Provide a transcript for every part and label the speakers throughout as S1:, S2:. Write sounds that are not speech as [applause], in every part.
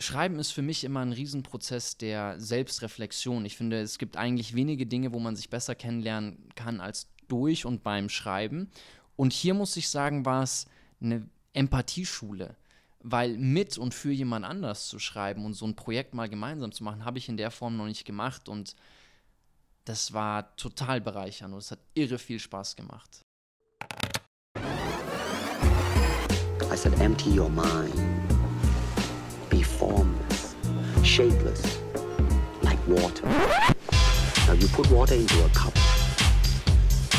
S1: Schreiben ist für mich immer ein Riesenprozess der Selbstreflexion. Ich finde, es gibt eigentlich wenige Dinge, wo man sich besser kennenlernen kann als durch und beim Schreiben. Und hier muss ich sagen, war es eine Empathieschule. Weil mit und für jemand anders zu schreiben und so ein Projekt mal gemeinsam zu machen, habe ich in der Form noch nicht gemacht. Und das war total bereichernd und es hat irre viel Spaß gemacht.
S2: I said, empty your mind. be formless, shapeless, like water. Now you put
S1: water into a cup,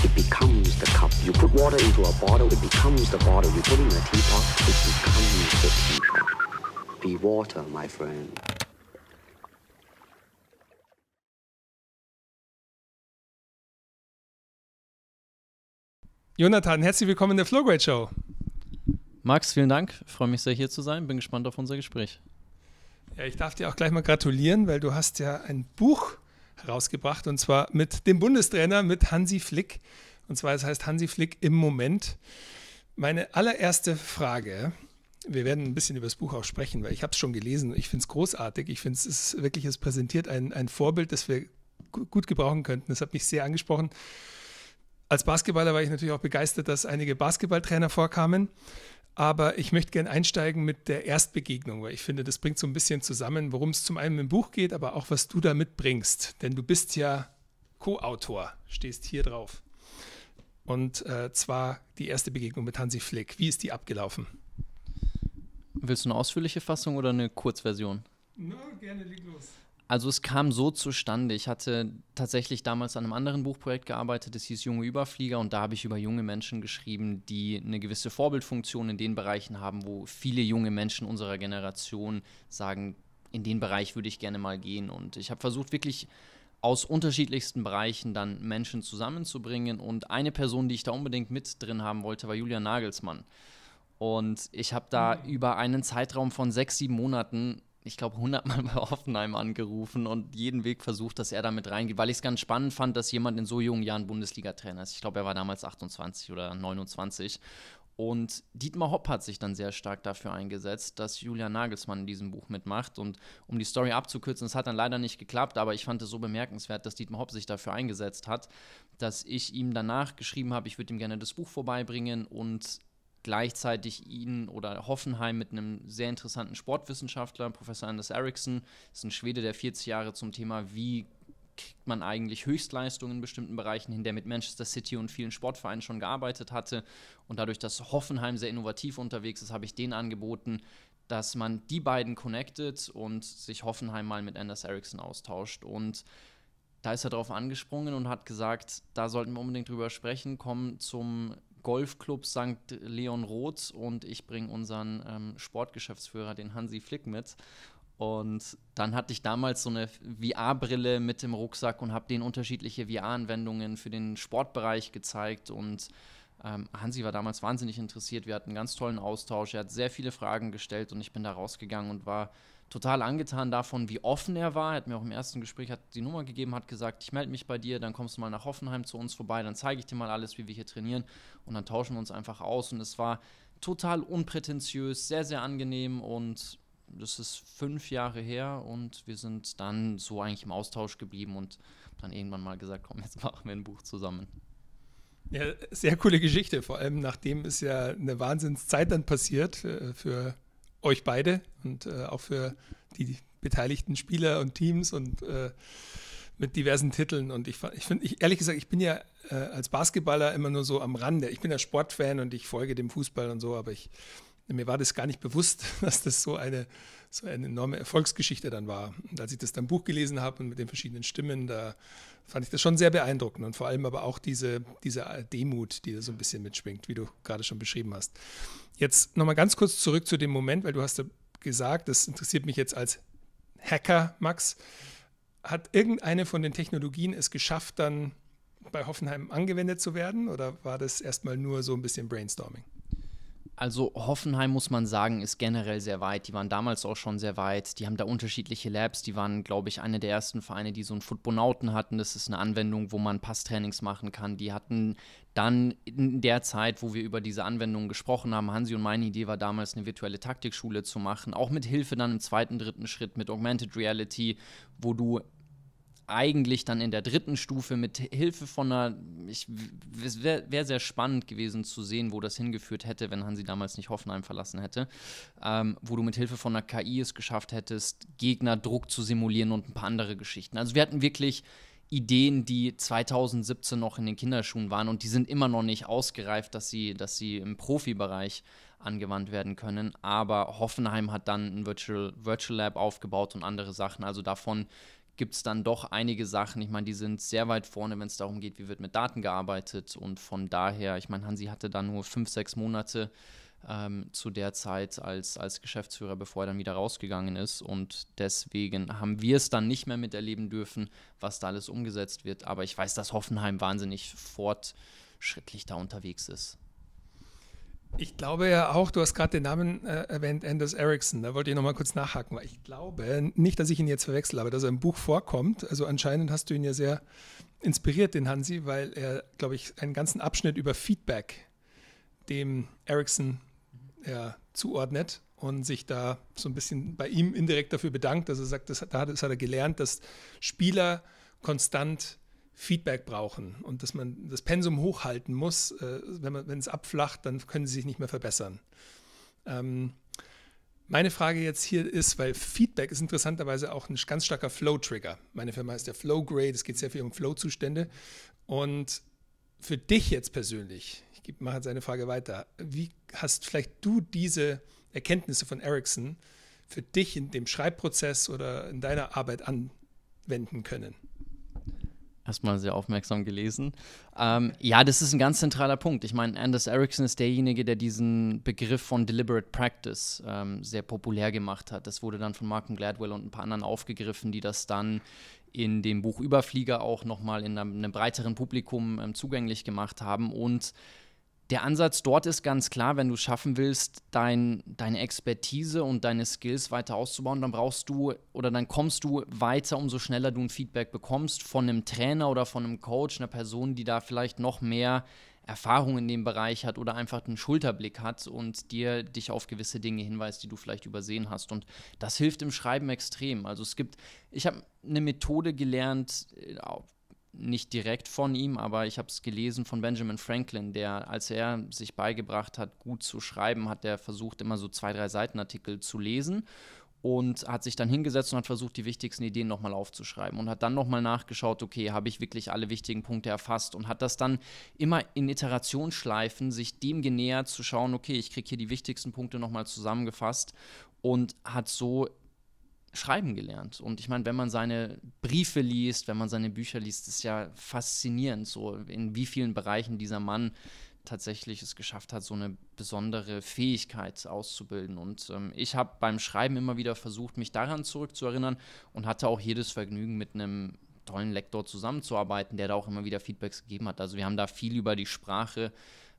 S1: it becomes the cup. You put water into a bottle, it becomes the bottle. You put it in a teapot, it becomes the teapot. Be water,
S2: my friend. Jonathan, herzlich willkommen in der Flowgrade
S1: Show. Max, vielen Dank. Ich freue mich sehr, hier zu sein. Bin gespannt auf unser Gespräch.
S2: Ja, ich darf dir auch gleich mal gratulieren, weil du hast ja ein Buch herausgebracht und zwar mit dem Bundestrainer, mit Hansi Flick. Und zwar, es das heißt Hansi Flick im Moment. Meine allererste Frage, wir werden ein bisschen über das Buch auch sprechen, weil ich habe es schon gelesen. Ich finde es großartig. Ich finde es wirklich, es präsentiert ein, ein Vorbild, das wir gut gebrauchen könnten. Das hat mich sehr angesprochen. Als Basketballer war ich natürlich auch begeistert, dass einige Basketballtrainer vorkamen. Aber ich möchte gerne einsteigen mit der Erstbegegnung, weil ich finde, das bringt so ein bisschen zusammen, worum es zum einen im Buch geht, aber auch was du da mitbringst. Denn du bist ja Co-Autor, stehst hier drauf. Und äh, zwar die erste Begegnung mit Hansi Flick. Wie ist die abgelaufen?
S1: Willst du eine ausführliche Fassung oder eine Kurzversion?
S2: Na, no, gerne leg los.
S1: Also es kam so zustande. Ich hatte tatsächlich damals an einem anderen Buchprojekt gearbeitet, das hieß Junge Überflieger und da habe ich über junge Menschen geschrieben, die eine gewisse Vorbildfunktion in den Bereichen haben, wo viele junge Menschen unserer Generation sagen, in den Bereich würde ich gerne mal gehen. Und ich habe versucht, wirklich aus unterschiedlichsten Bereichen dann Menschen zusammenzubringen. Und eine Person, die ich da unbedingt mit drin haben wollte, war Julian Nagelsmann. Und ich habe da ah. über einen Zeitraum von sechs, sieben Monaten ich glaube, hundertmal [laughs] bei Hoffenheim angerufen und jeden Weg versucht, dass er damit reingeht, weil ich es ganz spannend fand, dass jemand in so jungen Jahren Bundesliga-Trainer ist. Ich glaube, er war damals 28 oder 29. Und Dietmar Hopp hat sich dann sehr stark dafür eingesetzt, dass Julian Nagelsmann in diesem Buch mitmacht. Und um die Story abzukürzen, es hat dann leider nicht geklappt, aber ich fand es so bemerkenswert, dass Dietmar Hopp sich dafür eingesetzt hat, dass ich ihm danach geschrieben habe, ich würde ihm gerne das Buch vorbeibringen und gleichzeitig ihn oder Hoffenheim mit einem sehr interessanten Sportwissenschaftler, Professor Anders Eriksson, ist ein Schwede, der 40 Jahre zum Thema, wie kriegt man eigentlich Höchstleistungen in bestimmten Bereichen hin, der mit Manchester City und vielen Sportvereinen schon gearbeitet hatte. Und dadurch, dass Hoffenheim sehr innovativ unterwegs ist, habe ich den angeboten, dass man die beiden connectet und sich Hoffenheim mal mit Anders Eriksson austauscht. Und da ist er darauf angesprungen und hat gesagt, da sollten wir unbedingt drüber sprechen, kommen zum Golfclub St. Leon Roth und ich bringe unseren ähm, Sportgeschäftsführer, den Hansi Flick, mit. Und dann hatte ich damals so eine VR-Brille mit im Rucksack und habe denen unterschiedliche VR-Anwendungen für den Sportbereich gezeigt. Und ähm, Hansi war damals wahnsinnig interessiert. Wir hatten einen ganz tollen Austausch. Er hat sehr viele Fragen gestellt und ich bin da rausgegangen und war total angetan davon, wie offen er war. Er hat mir auch im ersten Gespräch hat die Nummer gegeben, hat gesagt, ich melde mich bei dir, dann kommst du mal nach Hoffenheim zu uns vorbei, dann zeige ich dir mal alles, wie wir hier trainieren und dann tauschen wir uns einfach aus. Und es war total unprätentiös, sehr, sehr angenehm und das ist fünf Jahre her und wir sind dann so eigentlich im Austausch geblieben und dann irgendwann mal gesagt, komm, jetzt machen wir ein Buch zusammen.
S2: Ja, sehr coole Geschichte, vor allem nachdem ist ja eine Wahnsinnszeit dann passiert äh, für euch beide und äh, auch für die beteiligten Spieler und Teams und äh, mit diversen Titeln. Und ich, ich finde, ich, ehrlich gesagt, ich bin ja äh, als Basketballer immer nur so am Rande. Ich bin ja Sportfan und ich folge dem Fußball und so, aber ich mir war das gar nicht bewusst, [laughs] dass das so eine, so eine enorme Erfolgsgeschichte dann war. Und als ich das dann im Buch gelesen habe und mit den verschiedenen Stimmen, da fand ich das schon sehr beeindruckend und vor allem aber auch diese, diese Demut, die da so ein bisschen mitschwingt, wie du gerade schon beschrieben hast. Jetzt nochmal ganz kurz zurück zu dem Moment, weil du hast ja gesagt, das interessiert mich jetzt als Hacker, Max. Hat irgendeine von den Technologien es geschafft, dann bei Hoffenheim angewendet zu werden oder war das erstmal nur so ein bisschen Brainstorming?
S1: Also Hoffenheim muss man sagen, ist generell sehr weit. Die waren damals auch schon sehr weit. Die haben da unterschiedliche Labs. Die waren, glaube ich, eine der ersten Vereine, die so einen Footbonauten hatten. Das ist eine Anwendung, wo man Passtrainings machen kann. Die hatten dann in der Zeit, wo wir über diese Anwendung gesprochen haben, Hansi und meine Idee war damals, eine virtuelle Taktikschule zu machen. Auch mit Hilfe dann im zweiten, dritten Schritt mit Augmented Reality, wo du eigentlich dann in der dritten Stufe mit Hilfe von einer, ich, es wäre wär sehr spannend gewesen zu sehen, wo das hingeführt hätte, wenn Hansi damals nicht Hoffenheim verlassen hätte, ähm, wo du mit Hilfe von einer KI es geschafft hättest, Gegnerdruck zu simulieren und ein paar andere Geschichten. Also wir hatten wirklich Ideen, die 2017 noch in den Kinderschuhen waren und die sind immer noch nicht ausgereift, dass sie, dass sie im Profibereich angewandt werden können. Aber Hoffenheim hat dann ein Virtual, Virtual Lab aufgebaut und andere Sachen. Also davon gibt es dann doch einige Sachen. Ich meine, die sind sehr weit vorne, wenn es darum geht, wie wird mit Daten gearbeitet. Und von daher, ich meine, Hansi hatte da nur fünf, sechs Monate ähm, zu der Zeit als, als Geschäftsführer, bevor er dann wieder rausgegangen ist. Und deswegen haben wir es dann nicht mehr miterleben dürfen, was da alles umgesetzt wird. Aber ich weiß, dass Hoffenheim wahnsinnig fortschrittlich da unterwegs ist.
S2: Ich glaube ja auch, du hast gerade den Namen äh, erwähnt, Anders Ericsson. Da wollte ich nochmal kurz nachhaken, weil ich glaube, nicht, dass ich ihn jetzt verwechsel, aber dass er im Buch vorkommt. Also anscheinend hast du ihn ja sehr inspiriert, den Hansi, weil er, glaube ich, einen ganzen Abschnitt über Feedback dem Ericsson ja, zuordnet und sich da so ein bisschen bei ihm indirekt dafür bedankt. Also sagt, das, das hat er gelernt, dass Spieler konstant Feedback brauchen und dass man das Pensum hochhalten muss. Äh, wenn, es abflacht, dann können sie sich nicht mehr verbessern. Ähm, meine Frage jetzt hier ist, weil Feedback ist interessanterweise auch ein ganz starker Flow-Trigger. Meine Firma ist der Flow Grade, es geht sehr viel um Flow-Zustände. Und für dich jetzt persönlich, ich mache jetzt eine Frage weiter, wie hast vielleicht du diese Erkenntnisse von Ericsson für dich in dem Schreibprozess oder in deiner Arbeit anwenden können?
S1: Erstmal sehr aufmerksam gelesen. Ähm, ja, das ist ein ganz zentraler Punkt. Ich meine, Anders Ericsson ist derjenige, der diesen Begriff von Deliberate Practice ähm, sehr populär gemacht hat. Das wurde dann von Malcolm Gladwell und ein paar anderen aufgegriffen, die das dann in dem Buch Überflieger auch nochmal in einem, einem breiteren Publikum ähm, zugänglich gemacht haben und der Ansatz dort ist ganz klar, wenn du schaffen willst, dein, deine Expertise und deine Skills weiter auszubauen, dann brauchst du oder dann kommst du weiter, umso schneller du ein Feedback bekommst von einem Trainer oder von einem Coach, einer Person, die da vielleicht noch mehr Erfahrung in dem Bereich hat oder einfach einen Schulterblick hat und dir dich auf gewisse Dinge hinweist, die du vielleicht übersehen hast. Und das hilft im Schreiben extrem. Also es gibt, ich habe eine Methode gelernt äh, nicht direkt von ihm, aber ich habe es gelesen von Benjamin Franklin, der, als er sich beigebracht hat, gut zu schreiben, hat er versucht, immer so zwei, drei Seitenartikel zu lesen und hat sich dann hingesetzt und hat versucht, die wichtigsten Ideen nochmal aufzuschreiben und hat dann nochmal nachgeschaut, okay, habe ich wirklich alle wichtigen Punkte erfasst und hat das dann immer in Iterationsschleifen sich dem genähert zu schauen, okay, ich kriege hier die wichtigsten Punkte nochmal zusammengefasst und hat so schreiben gelernt. Und ich meine, wenn man seine Briefe liest, wenn man seine Bücher liest, ist ja faszinierend, so in wie vielen Bereichen dieser Mann tatsächlich es geschafft hat, so eine besondere Fähigkeit auszubilden. Und ähm, ich habe beim Schreiben immer wieder versucht, mich daran zurückzuerinnern und hatte auch jedes Vergnügen, mit einem tollen Lektor zusammenzuarbeiten, der da auch immer wieder Feedbacks gegeben hat. Also wir haben da viel über die Sprache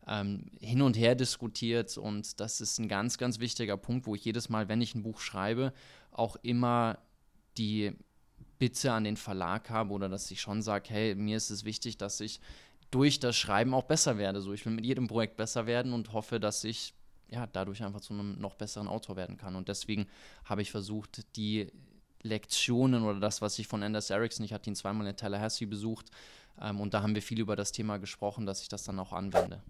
S1: ähm, hin und her diskutiert und das ist ein ganz, ganz wichtiger Punkt, wo ich jedes Mal, wenn ich ein Buch schreibe, auch immer die Bitte an den Verlag habe oder dass ich schon sage, hey, mir ist es wichtig, dass ich durch das Schreiben auch besser werde. So, ich will mit jedem Projekt besser werden und hoffe, dass ich ja dadurch einfach zu einem noch besseren Autor werden kann. Und deswegen habe ich versucht, die Lektionen oder das, was ich von Anders Ericsson, ich hatte ihn zweimal in Tallahassee besucht ähm, und da haben wir viel über das Thema gesprochen, dass ich das dann auch anwende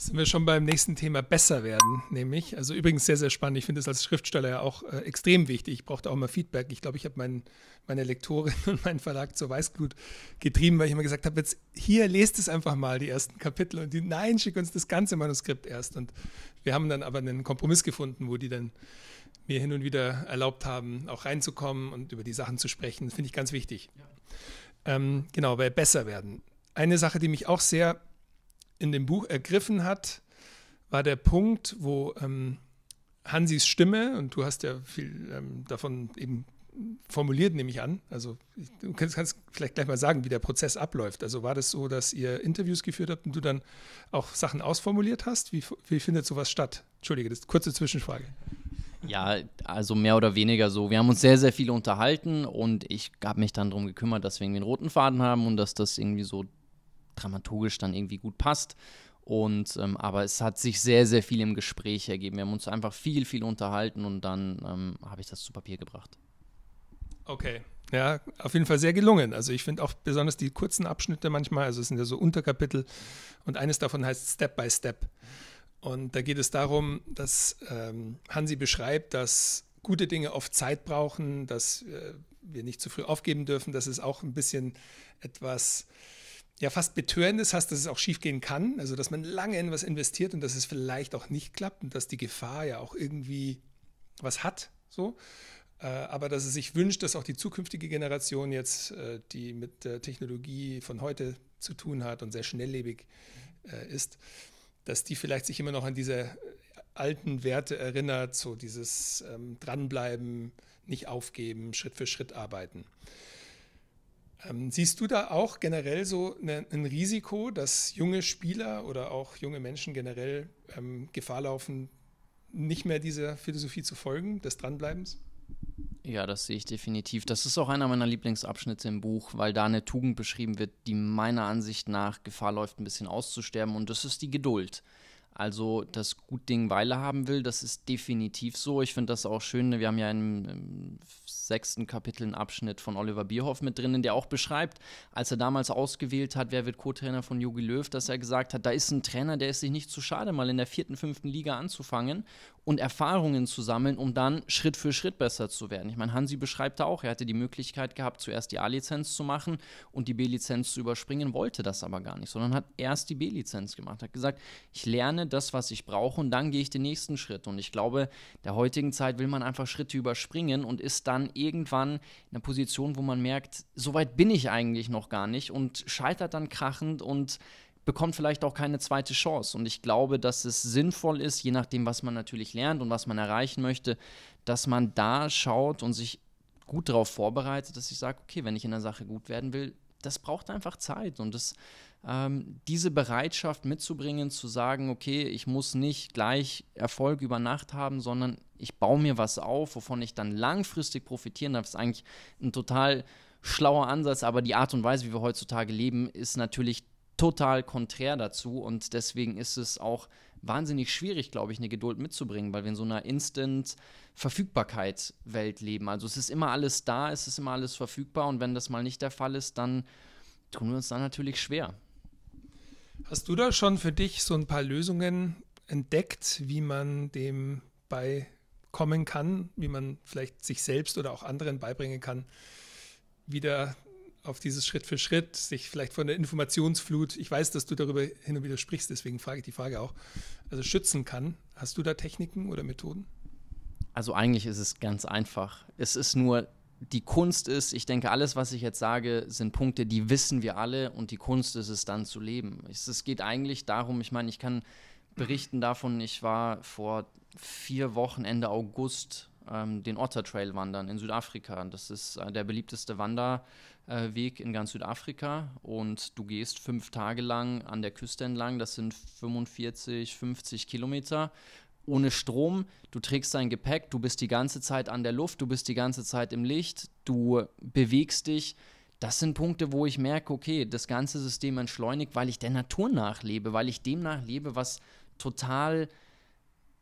S2: sind wir schon beim nächsten Thema besser werden, nämlich. Also übrigens sehr, sehr spannend. Ich finde es als Schriftsteller ja auch äh, extrem wichtig. Ich brauchte auch mal Feedback. Ich glaube, ich habe mein, meine Lektorin [laughs] und meinen Verlag zur Weißglut getrieben, weil ich immer gesagt habe, jetzt hier lest es einfach mal, die ersten Kapitel. Und die, nein, schick uns das ganze Manuskript erst. Und wir haben dann aber einen Kompromiss gefunden, wo die dann mir hin und wieder erlaubt haben, auch reinzukommen und über die Sachen zu sprechen. Das finde ich ganz wichtig. Ja. Ähm, genau, weil besser werden. Eine Sache, die mich auch sehr in dem Buch ergriffen hat, war der Punkt, wo ähm, Hansis Stimme, und du hast ja viel ähm, davon eben formuliert, nehme ich an. Also du kannst, kannst, vielleicht gleich mal sagen, wie der Prozess abläuft. Also war das so, dass ihr Interviews geführt habt und du dann auch Sachen ausformuliert hast? Wie, wie findet sowas statt? Entschuldige, das ist eine kurze Zwischenfrage.
S1: Ja, also mehr oder weniger so. Wir haben uns sehr, sehr viel unterhalten und ich habe mich dann darum gekümmert, dass wir irgendwie einen roten Faden haben und dass das irgendwie so dramaturgisch dann irgendwie gut passt. Und ähm, aber es hat sich sehr, sehr viel im Gespräch ergeben. Wir haben uns einfach viel, viel unterhalten und dann ähm, habe ich das
S2: zu Papier gebracht. Okay. Ja, auf jeden Fall sehr gelungen. Also ich finde auch besonders die kurzen Abschnitte manchmal, also es sind ja so Unterkapitel und eines davon heißt Step by Step. Und da geht es darum, dass ähm, Hansi beschreibt, dass gute Dinge oft Zeit brauchen, dass äh, wir nicht zu früh aufgeben dürfen, dass es auch ein bisschen etwas ja fast Betörendes hast, dass es auch schiefgehen kann, also dass man lange in was investiert und dass es vielleicht auch nicht klappt und dass die Gefahr ja auch irgendwie was hat, so. Äh, aber dass es sich wünscht, dass auch die zukünftige Generation jetzt, äh, die mit der Technologie von heute zu tun hat und sehr schnelllebig äh, ist, dass die vielleicht sich immer noch an diese alten Werte erinnert, so dieses ähm, Dranbleiben, nicht aufgeben, Schritt für Schritt arbeiten. Ähm, siehst du da auch generell so ne, ein Risiko, dass junge Spieler oder auch junge Menschen generell ähm, Gefahr laufen, nicht mehr dieser Philosophie zu folgen, des Dranbleibens?
S1: Ja, das sehe ich definitiv. Das ist auch einer meiner Lieblingsabschnitte im Buch, weil da eine Tugend beschrieben wird, die meiner Ansicht nach Gefahr läuft, ein bisschen auszusterben. Und das ist die Geduld. Also das Gut Ding Weile haben will, das ist definitiv so. Ich finde das auch schön. Ne, wir haben ja im, im sechsten Kapitel einen Abschnitt von Oliver Bierhoff mit drinnen, der auch beschreibt, als er damals ausgewählt hat, wer wird Co-Trainer von Jogi Löw, dass er gesagt hat, da ist ein Trainer, der ist sich nicht zu schade, mal in der vierten, fünften Liga anzufangen und Erfahrungen zu sammeln, um dann Schritt für Schritt besser zu werden. Ich meine, Hansi beschreibt da auch, er hatte die Möglichkeit gehabt, zuerst die A-Lizenz zu machen und die B-Lizenz zu überspringen, wollte das aber gar nicht, sondern hat erst die B-Lizenz gemacht, hat gesagt, ich lerne das, was ich brauche und dann gehe ich den nächsten Schritt. Und ich glaube, der heutigen Zeit will man einfach Schritte überspringen und ist dann irgendwann in einer Position, wo man merkt, so weit bin ich eigentlich noch gar nicht und scheitert dann krachend und bekommt vielleicht auch keine zweite Chance. Und ich glaube, dass es sinnvoll ist, je nachdem, was man natürlich lernt und was man erreichen möchte, dass man da schaut und sich gut darauf vorbereitet, dass ich sage, okay, wenn ich in der Sache gut werden will, das braucht einfach Zeit und das ähm, diese Bereitschaft mitzubringen, zu sagen, okay, ich muss nicht gleich Erfolg über Nacht haben, sondern ich baue mir was auf, wovon ich dann langfristig profitieren darf, ist eigentlich ein total schlauer Ansatz, aber die Art und Weise, wie wir heutzutage leben, ist natürlich total konträr dazu und deswegen ist es auch wahnsinnig schwierig, glaube ich, eine Geduld mitzubringen, weil wir in so einer Instant-Verfügbarkeit-Welt leben. Also es ist immer alles da, es ist immer alles verfügbar und wenn das mal nicht der Fall ist, dann tun wir uns da natürlich schwer.
S2: Hast du da schon für dich so ein paar Lösungen entdeckt, wie man dem beikommen kann, wie man vielleicht sich selbst oder auch anderen beibringen kann, wieder auf dieses Schritt für Schritt, sich vielleicht von der Informationsflut, ich weiß, dass du darüber hin und wieder sprichst, deswegen frage ich die Frage auch, also schützen kann. Hast du da Techniken oder Methoden?
S1: Also eigentlich ist es ganz einfach. Es ist nur die Kunst ist, ich denke, alles, was ich jetzt sage, sind Punkte, die wissen wir alle und die Kunst ist es dann zu leben. Es, es geht eigentlich darum, ich meine, ich kann berichten davon, ich war vor vier Wochen Ende August ähm, den Otter Trail wandern in Südafrika. Das ist äh, der beliebteste Wanderweg äh, in ganz Südafrika und du gehst fünf Tage lang an der Küste entlang, das sind 45, 50 Kilometer ohne Strom, du trägst dein Gepäck, du bist die ganze Zeit an der Luft, du bist die ganze Zeit im Licht, du bewegst dich. Das sind Punkte, wo ich merke, okay, das ganze System entschleunigt, weil ich der Natur nachlebe, weil ich dem nachlebe, was total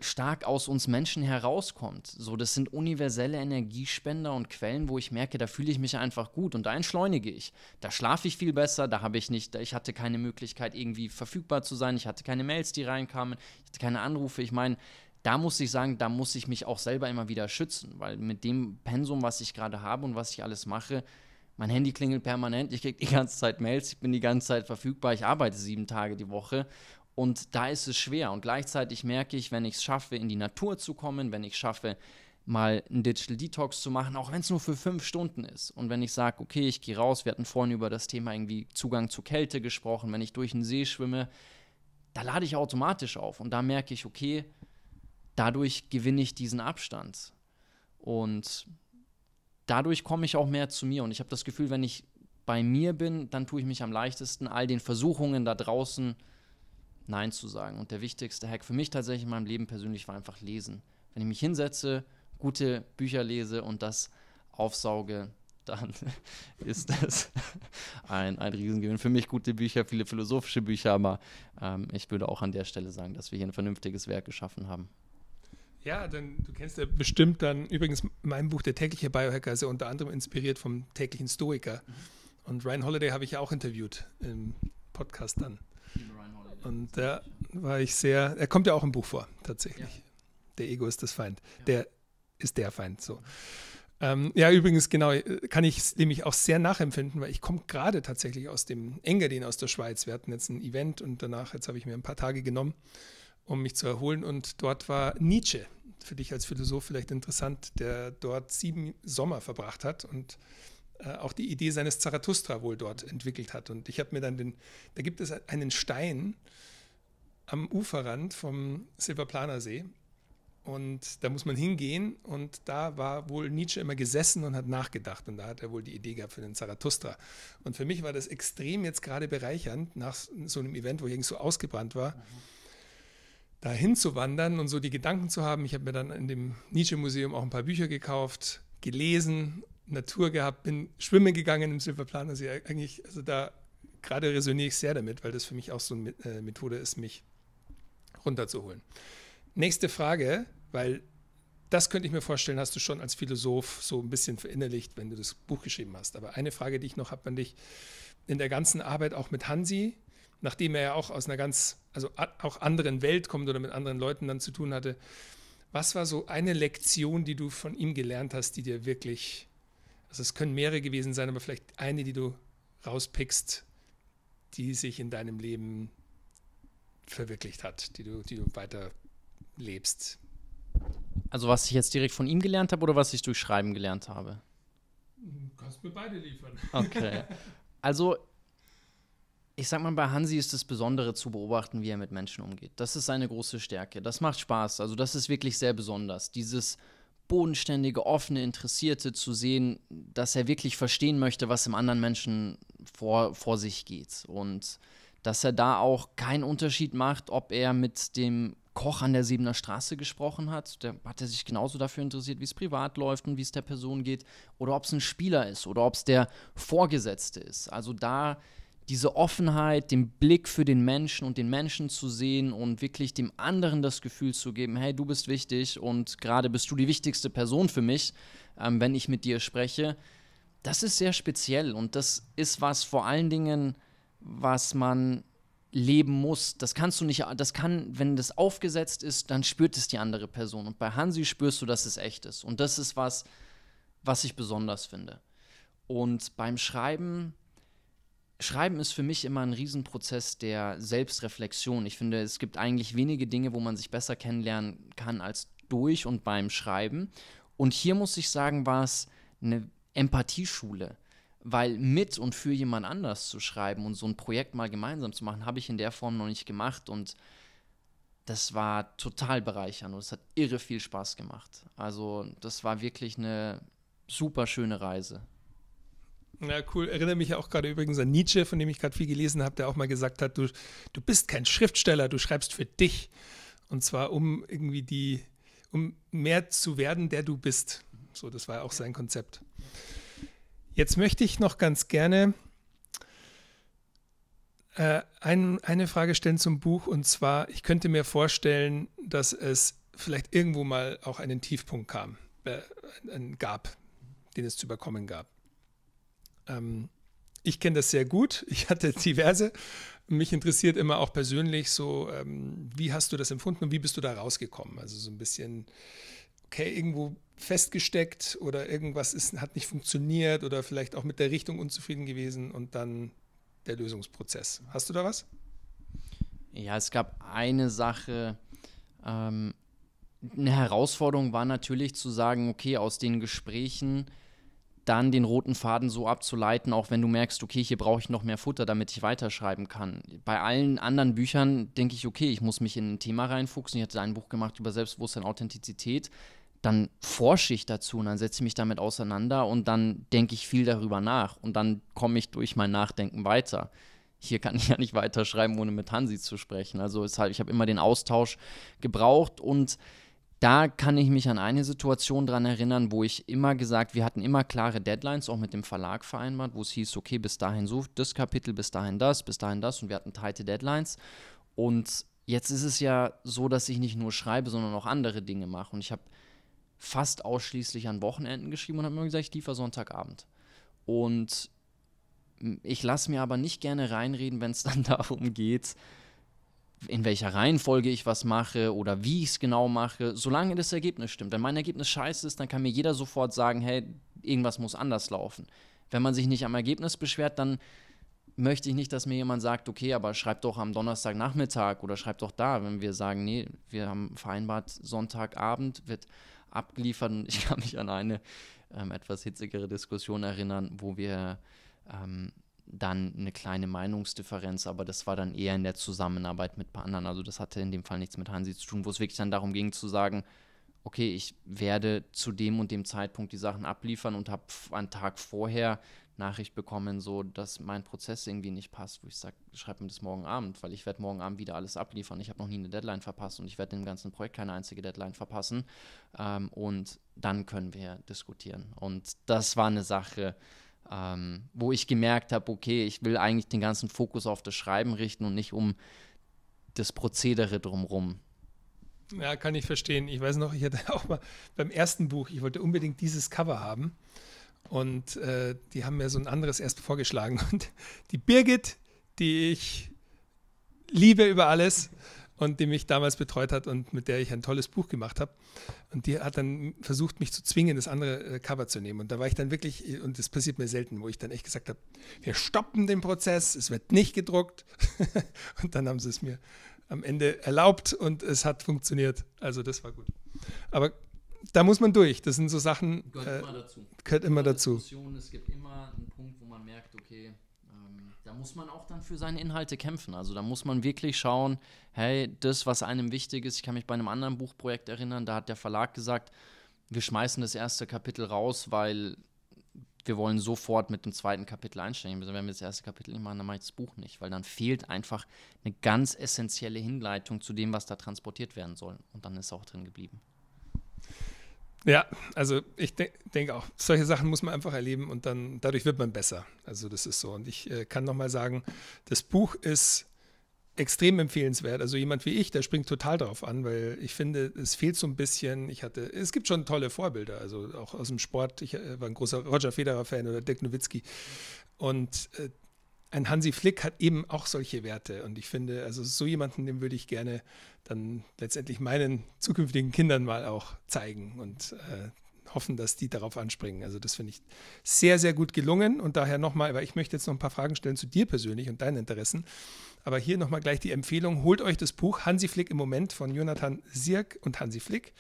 S1: stark aus uns Menschen herauskommt. So, das sind universelle Energiespender und Quellen, wo ich merke, da fühle ich mich einfach gut und da entschleunige ich. Da schlafe ich viel besser, da habe ich nicht, ich hatte keine Möglichkeit irgendwie verfügbar zu sein, ich hatte keine Mails, die reinkamen, ich hatte keine Anrufe. Ich meine, da muss ich sagen, da muss ich mich auch selber immer wieder schützen, weil mit dem Pensum, was ich gerade habe und was ich alles mache, mein Handy klingelt permanent, ich kriege die ganze Zeit Mails, ich bin die ganze Zeit verfügbar, ich arbeite sieben Tage die Woche und da ist es schwer. Und gleichzeitig merke ich, wenn ich es schaffe, in die Natur zu kommen, wenn ich schaffe, mal einen Digital Detox zu machen, auch wenn es nur für fünf Stunden ist. Und wenn ich sage, okay, ich gehe raus, wir hatten vorhin über das Thema irgendwie Zugang zu Kälte gesprochen, wenn ich durch den See schwimme, da lade ich automatisch auf. Und da merke ich, okay, dadurch gewinne ich diesen Abstand. Und dadurch komme ich auch mehr zu mir. Und ich habe das Gefühl, wenn ich bei mir bin, dann tue ich mich am leichtesten all den Versuchungen da draußen äh, Nein zu sagen. Und der wichtigste Hack für mich tatsächlich in meinem Leben persönlich war einfach Lesen. Wenn ich mich hinsetze, gute Bücher lese und das aufsauge, [laughs] dann ist das [laughs] ein, ein Riesengewinn. Für mich gute Bücher, viele philosophische Bücher, aber ähm, ich würde auch an der Stelle sagen, dass wir hier ein vernünftiges Werk geschaffen haben.
S2: Ja, dann du kennst ja bestimmt dann übrigens mein Buch Der tägliche Biohacker ist ja unter anderem inspiriert vom täglichen Stoiker. Mhm. Und Ryan Holiday habe ich ja auch interviewt im Podcast dann. Ryan und da war ich sehr, er kommt ja auch im Buch vor, tatsächlich. Ja. Der Ego ist das Feind. Ja. Der ist der Feind, so. Ähm, ja, übrigens, genau, kann ich nämlich auch sehr nachempfinden, weil ich komme gerade tatsächlich aus dem Engadin aus der Schweiz. Wir hatten jetzt ein Event und danach, jetzt habe ich mir ein paar Tage genommen, um mich zu erholen. Und dort war Nietzsche, für dich als Philosoph vielleicht interessant, der dort sieben Sommer verbracht hat und äh, auch die Idee seines Zarathustra wohl dort entwickelt hat. Und ich habe mir dann den, da gibt es einen Stein am Uferrand vom Silberplaner See. Und da muss man hingehen und da war wohl Nietzsche immer gesessen und hat nachgedacht und da hat er wohl die Idee gehabt für den Zarathustra. Und für mich war das extrem jetzt gerade bereichernd, nach so einem Event, wo ich so ausgebrannt war, mhm. da hinzuwandern und so die Gedanken zu haben. Ich habe mir dann in dem Nietzsche-Museum auch ein paar Bücher gekauft, gelesen Natur gehabt, bin schwimmen gegangen im Silverplan. Also eigentlich, also da gerade resoniere ich sehr damit, weil das für mich auch so eine äh, Methode ist, mich runterzuholen. Nächste Frage, weil das könnte ich mir vorstellen, hast du schon als Philosoph so ein bisschen verinnerlicht, wenn du das Buch geschrieben hast. Aber eine Frage, die ich noch habe an dich, in der ganzen Arbeit auch mit Hansi, nachdem er ja auch aus einer ganz, also auch anderen Welt kommt oder mit anderen Leuten dann zu tun hatte, was war so eine Lektion, die du von ihm gelernt hast, die dir wirklich also es können mehrere gewesen sein, aber vielleicht eine, die du rauspickst, die sich in deinem Leben verwirklicht hat, die du, die du weiter lebst.
S1: Also was ich jetzt direkt von ihm gelernt habe oder was ich durch Schreiben gelernt habe?
S2: Du kannst mir beide liefern. Okay. [laughs]
S1: Also ich sag mal, bei Hansi ist das Besondere zu beobachten, wie er mit Menschen umgeht. Das ist seine große Stärke. Das macht Spaß. Also das ist wirklich sehr besonders. Dieses bodenständige, offene Interessierte zu sehen, dass er wirklich verstehen möchte, was im anderen Menschen vor, vor sich geht. Und dass er da auch keinen Unterschied macht, ob er mit dem Koch an der Siebener Straße gesprochen hat, der hat er sich genauso dafür interessiert, wie es privat läuft und wie es der Person geht, oder ob es ein Spieler ist oder ob es der Vorgesetzte ist. Also da diese Offenheit, den Blick für den Menschen und den Menschen zu sehen und wirklich dem anderen das Gefühl zu geben, hey, du bist wichtig und gerade bist du die wichtigste Person für mich, ähm, wenn ich mit dir spreche, das ist sehr speziell und das ist was vor allen Dingen, was man leben muss. Das kannst du nicht, das kann, wenn das aufgesetzt ist, dann spürt es die andere Person. Und bei Hansi spürst du, dass es echt ist. Und das ist was, was ich besonders finde. Und beim Schreiben Schreiben ist für mich immer ein Riesenprozess der Selbstreflexion. Ich finde, es gibt eigentlich wenige Dinge, wo man sich besser kennenlernen kann als durch und beim Schreiben. Und hier muss ich sagen, war es eine Empathieschule. Weil mit und für jemand anders zu schreiben und so ein Projekt mal gemeinsam zu machen, habe ich in der Form noch nicht gemacht. Und das war total bereichernd und es hat irre viel Spaß gemacht. Also, das war wirklich eine super schöne Reise.
S2: Ja, cool. Erinnere mich auch gerade übrigens an Nietzsche, von dem ich gerade viel gelesen habe, der auch mal gesagt hat, du, du bist kein Schriftsteller, du schreibst für dich. Und zwar um irgendwie die, um mehr zu werden, der du bist. So, das war auch sein Konzept. Jetzt möchte ich noch ganz gerne äh, ein, eine Frage stellen zum Buch. Und zwar, ich könnte mir vorstellen, dass es vielleicht irgendwo mal auch einen Tiefpunkt kam, äh, gab, den es zu überkommen gab. Ähm, ich kenne das sehr gut. [laughs] Ich hatte diverse. Mich interessiert immer auch persönlich so, ähm, wie hast du das empfunden und wie bist du da rausgekommen? Also so ein bisschen, okay, irgendwo festgesteckt oder irgendwas ist, hat nicht funktioniert oder vielleicht auch mit der Richtung unzufrieden gewesen und dann der Lösungsprozess. Hast du da was?
S1: Ja, es gab eine Sache. Ähm, eine Herausforderung war natürlich zu sagen, okay, aus den Gesprächen dann den roten Faden so abzuleiten, auch wenn du merkst, okay, hier brauche ich noch mehr Futter, damit ich weiterschreiben kann. Bei allen anderen Büchern denke ich, okay, ich muss mich in ein Thema reinfuchsen. Ich hatte ein Buch gemacht über Selbstbewusstsein, Authentizität. Dann forsche ich dazu und dann setze ich mich damit auseinander und dann denke ich viel darüber nach und dann komme ich durch mein Nachdenken weiter hier kann ich ja nicht weiterschreiben, ohne mit Hansi zu sprechen. Also ich habe immer den Austausch gebraucht und da kann ich mich an eine Situation dran erinnern, wo ich immer gesagt, wir hatten immer klare Deadlines, auch mit dem Verlag vereinbart, wo es hieß, okay, bis dahin so das Kapitel, bis dahin das, bis dahin das und wir hatten tighte Deadlines. Und jetzt ist es ja so, dass ich nicht nur schreibe, sondern auch andere Dinge mache. Und ich habe fast ausschließlich an Wochenenden geschrieben und habe mir gesagt, ich liefere Sonntagabend. Und ich lasse mir aber nicht gerne reinreden, wenn es [laughs] dann darum geht, in welcher Reihenfolge ich was mache oder wie ich es genau mache, solange das Ergebnis stimmt. Wenn mein Ergebnis scheiße ist, dann kann mir jeder sofort sagen, hey, irgendwas muss anders laufen. Wenn man sich nicht am Ergebnis beschwert, dann möchte ich nicht, dass mir jemand sagt, okay, aber schreib doch am Donnerstagnachmittag oder schreib doch da, wenn wir sagen, nee, wir haben vereinbart, Sonntagabend wird abgeliefert und ich kann mich an eine ähm, etwas hitzigere Diskussion erinnern, wo wir ähm, dann eine kleine Meinungsdifferenz, aber das war dann eher in der Zusammenarbeit mit ein paar anderen. Also das hatte in dem Fall nichts mit Hansi zu tun, wo es wirklich dann darum ging zu sagen, okay, ich werde zu dem und dem Zeitpunkt die Sachen abliefern und habe einen Tag vorher Nachricht bekommen, so dass mein Prozess irgendwie nicht passt, wo ich sage, schreib mir das morgen Abend, weil ich werde morgen Abend wieder alles abliefern. Ich habe noch nie eine Deadline verpasst und ich werde dem ganzen Projekt keine einzige Deadline verpassen. Ähm, und dann können wir diskutieren. Und das war eine Sache, ähm, wo ich gemerkt habe, okay, ich will eigentlich den ganzen Fokus auf das Schreiben richten und nicht um das Prozedere drumherum.
S2: Ja, kann ich verstehen. Ich weiß noch, ich hatte [laughs] auch mal beim ersten Buch, ich wollte unbedingt dieses Cover haben. Und äh, die haben mir so ein anderes erst vorgeschlagen. [laughs] Und die Birgit, die ich liebe über alles, und die mich damals betreut hat und mit der ich ein tolles Buch gemacht habe. Und die hat dann versucht, mich zu zwingen, das andere äh, Cover zu nehmen. Und da war ich dann wirklich, äh, und das passiert mir selten, wo ich dann echt gesagt habe, wir stoppen den Prozess, es wird nicht gedruckt. [laughs] und dann haben sie es mir am Ende erlaubt und es hat funktioniert. Also das war gut. Aber da muss man durch. Das sind so Sachen. Gehört äh, immer dazu. Gehört immer dazu.
S1: Es gibt immer einen Punkt, wo man merkt, okay, da muss man auch dann für seine Inhalte kämpfen. Also da muss man wirklich schauen, hey, das, was einem wichtig ist, ich kann mich bei einem anderen Buchprojekt erinnern, da hat der Verlag gesagt, wir schmeißen das erste Kapitel raus, weil wir wollen sofort mit dem zweiten Kapitel einsteigen. Also wenn wir das erste Kapitel nicht machen, dann mache ich das Buch nicht, weil dann fehlt einfach eine ganz essentielle Hinleitung zu dem, was da transportiert werden soll. Und dann ist es auch drin geblieben.
S2: Ja, also ich de denke auch, solche Sachen muss man einfach erleben und dann dadurch wird man besser. Also das ist so. Und ich äh, kann nochmal sagen, das Buch ist extrem empfehlenswert. Also jemand wie ich, der springt total drauf an, weil ich finde, es fehlt so ein bisschen. Ich hatte, es gibt schon tolle Vorbilder, also auch aus dem Sport. Ich äh, war ein großer Roger Federer-Fan oder Dirk Nowitzki. Und äh, ein Hansi Flick hat eben auch solche Werte. Und ich finde, also so jemanden, dem würde ich gerne dann letztendlich meinen zukünftigen Kindern mal auch zeigen und äh, hoffen, dass die darauf anspringen. Also das finde ich sehr, sehr gut gelungen. Und daher nochmal, weil ich möchte jetzt noch ein paar Fragen stellen zu dir persönlich und deinen Interessen. Aber hier nochmal gleich die Empfehlung, holt euch das Buch Hansi Flick im Moment von Jonathan Sirk und Hansi Flick.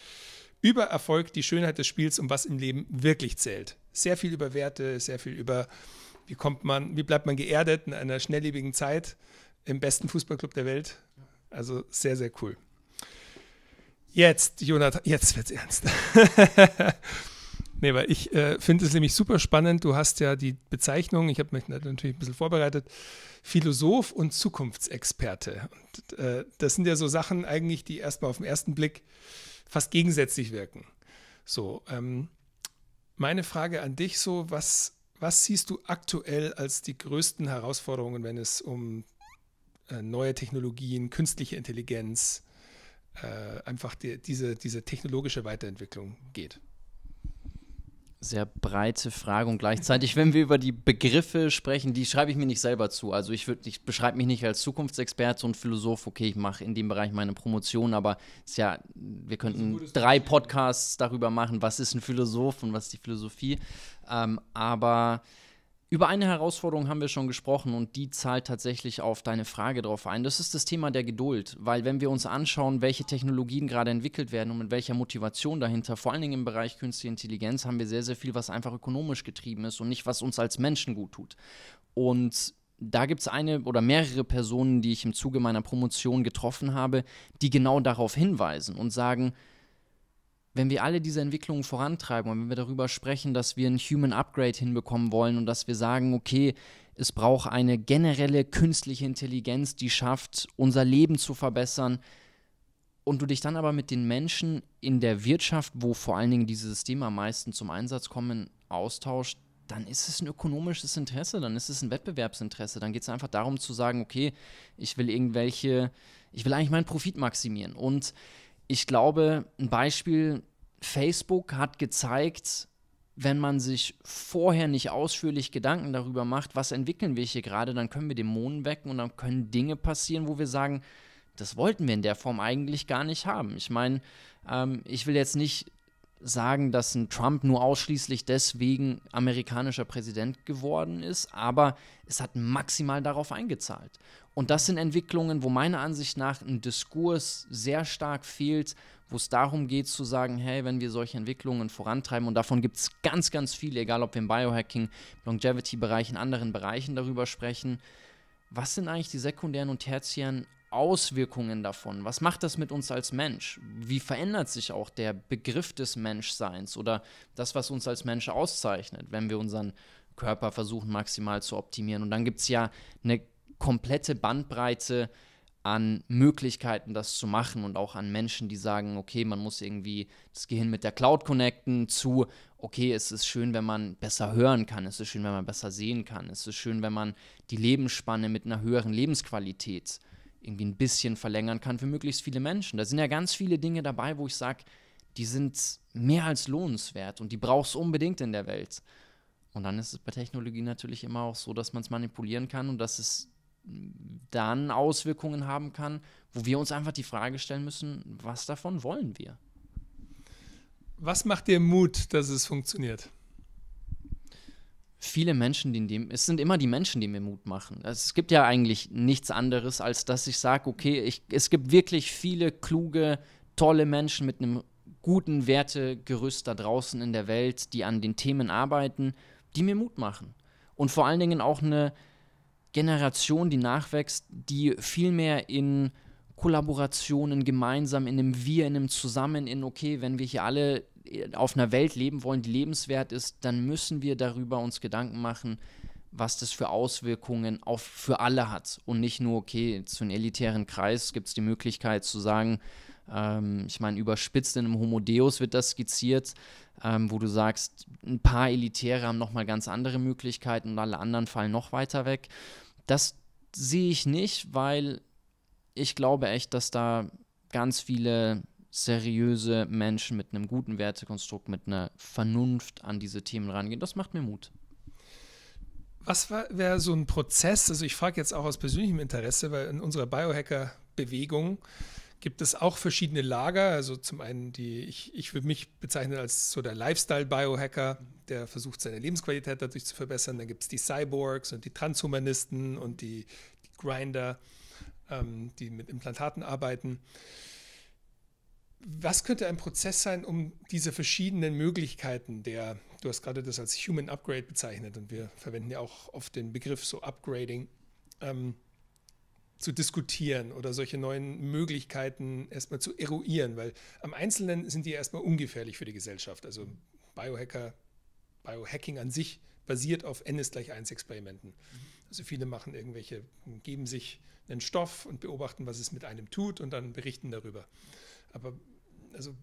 S2: Über Erfolg, die Schönheit des Spiels und was im Leben wirklich zählt. Sehr viel über Werte, sehr viel über wie kommt man, wie bleibt man geerdet in einer schnelllebigen Zeit im besten Fußballclub der Welt? Also sehr, sehr cool. Jetzt, Jonathan, jetzt wird's ernst. [laughs] nee, weil ich äh, finde es nämlich super spannend. Du hast ja die Bezeichnung, ich habe mich natürlich ein bisschen vorbereitet, Philosoph und Zukunftsexperte. Und, äh, das sind ja so Sachen eigentlich, die erstmal auf den ersten Blick fast gegensätzlich wirken. So, ähm, meine Frage an dich so, was was siehst du aktuell als die größten Herausforderungen, wenn es um äh, neue Technologien, künstliche Intelligenz, äh, einfach die, diese, diese technologische Weiterentwicklung geht? sehr
S1: breite Frage und gleichzeitig, wenn wir über die Begriffe sprechen, die schreibe ich mir nicht selber zu. Also ich, ich beschreibe mich nicht als Zukunftsexperte und Philosoph. Okay, ich mache in dem Bereich meine Promotion, aber ist ja, wir könnten drei Podcasts darüber machen, was ist ein Philosoph und was ist die Philosophie. Ähm, aber über eine Herausforderung haben wir schon gesprochen und die zahlt tatsächlich auf deine Frage drauf ein. Das ist das Thema der Geduld, weil wenn wir uns anschauen, welche Technologien gerade entwickelt werden und mit welcher Motivation dahinter, vor allen Dingen im Bereich künstliche Intelligenz, haben wir sehr, sehr viel, was einfach ökonomisch getrieben ist und nicht, was uns als Menschen gut tut. Und da gibt es eine oder mehrere Personen, die ich im Zuge meiner Promotion getroffen habe, die genau darauf hinweisen und sagen, wenn wir alle diese Entwicklungen vorantreiben und wenn wir darüber sprechen, dass wir ein Human Upgrade hinbekommen wollen und dass wir sagen, okay, es braucht eine generelle künstliche Intelligenz, die schafft, unser Leben zu verbessern, und du dich dann aber mit den Menschen in der Wirtschaft, wo vor allen Dingen diese Systeme am meisten zum Einsatz kommen, austauscht, dann ist es ein ökonomisches Interesse, dann ist es ein Wettbewerbsinteresse. Dann geht es einfach darum zu sagen, okay, ich will irgendwelche, ich will eigentlich meinen Profit maximieren. Und ich glaube, ein Beispiel, Facebook hat gezeigt, wenn man sich vorher nicht ausführlich Gedanken darüber macht, was entwickeln wir hier gerade, dann können wir Dämonen wecken und dann können Dinge passieren, wo wir sagen, das wollten wir in der Form eigentlich gar nicht haben. Ich meine, ähm, ich will jetzt nicht sagen, dass ein Trump nur ausschließlich deswegen amerikanischer Präsident geworden ist, aber es hat maximal darauf eingezahlt. Und das sind Entwicklungen, wo meiner Ansicht nach ein Diskurs sehr stark fehlt, wo es darum geht zu sagen, hey, wenn wir solche Entwicklungen vorantreiben, und davon gibt es ganz, ganz viele, egal ob wir im Biohacking, Longevity-Bereich, in anderen Bereichen darüber sprechen, was sind eigentlich die sekundären und tertiären Auswirkungen davon? Was macht das mit uns als Mensch? Wie verändert sich auch der Begriff des Menschseins oder das, was uns als Mensch auszeichnet, wenn wir unseren Körper versuchen maximal zu optimieren? Und dann gibt es ja eine komplette Bandbreite an Möglichkeiten, das zu machen und auch an Menschen, die sagen, okay, man muss irgendwie das Gehirn mit der Cloud connecten, zu, okay, es ist schön, wenn man besser hören kann, es ist schön, wenn man besser sehen kann, es ist schön, wenn man die Lebensspanne mit einer höheren Lebensqualität irgendwie ein bisschen verlängern kann für möglichst viele Menschen. Da sind ja ganz viele Dinge dabei, wo ich sage, die sind mehr als lohnenswert und die brauchst du unbedingt in der Welt. Und dann ist es bei Technologie natürlich immer auch so, dass man es manipulieren kann und dass es dann Auswirkungen haben kann, wo wir uns einfach die Frage stellen müssen, was davon wollen wir?
S2: Was macht dir Mut, dass es funktioniert?
S1: viele Menschen, die in dem, es sind immer die Menschen, die mir Mut machen. Also es gibt ja eigentlich nichts anderes, als dass ich sage, okay, ich, es gibt wirklich viele kluge, tolle Menschen mit einem guten Wertegerüst da draußen in der Welt, die an den Themen arbeiten, die mir Mut machen. Und vor allen Dingen auch eine Generation, die nachwächst, die viel mehr in Kollaborationen gemeinsam, in einem Wir, in einem Zusammen, in okay, wenn wir hier alle auf einer Welt leben wollen, die lebenswert ist, dann müssen wir darüber uns Gedanken machen, was das für Auswirkungen auf, für alle hat. Und nicht nur, okay, zu einem elitären Kreis gibt es die Möglichkeit zu sagen, ähm, ich meine, überspitzt in einem Homo Deus wird das skizziert, ähm, wo du sagst, ein paar Elitäre haben nochmal ganz andere Möglichkeiten und alle anderen fallen noch weiter weg. Das sehe ich nicht, weil ich glaube echt, dass da ganz viele seriöse Menschen mit einem guten Wertekonstrukt, mit einer Vernunft an diese Themen
S2: rangehen. Das macht mir Mut. Was wäre so ein Prozess? Also ich frage jetzt auch aus persönlichem Interesse, weil in unserer Biohacker-Bewegung gibt es auch verschiedene Lager. Also zum einen die, ich, ich würde mich bezeichnen als so der Lifestyle-Biohacker, der versucht, seine Lebensqualität dadurch zu verbessern. Dann gibt es die Cyborgs und die Transhumanisten und die, die Grinder, ähm, die mit Implantaten arbeiten. Was könnte ein Prozess sein, um diese verschiedenen Möglichkeiten der, du hast gerade das als Human Upgrade bezeichnet und wir verwenden ja auch oft den Begriff so Upgrading, ähm, zu diskutieren oder solche neuen Möglichkeiten erstmal zu eruieren, weil am Einzelnen sind die erstmal ungefährlich für die Gesellschaft. Also Biohacker, Biohacking an sich basiert auf N ist gleich 1 Experimenten. Also viele machen irgendwelche, geben sich einen Stoff und beobachten, was es mit einem tut und dann berichten darüber. Aber also,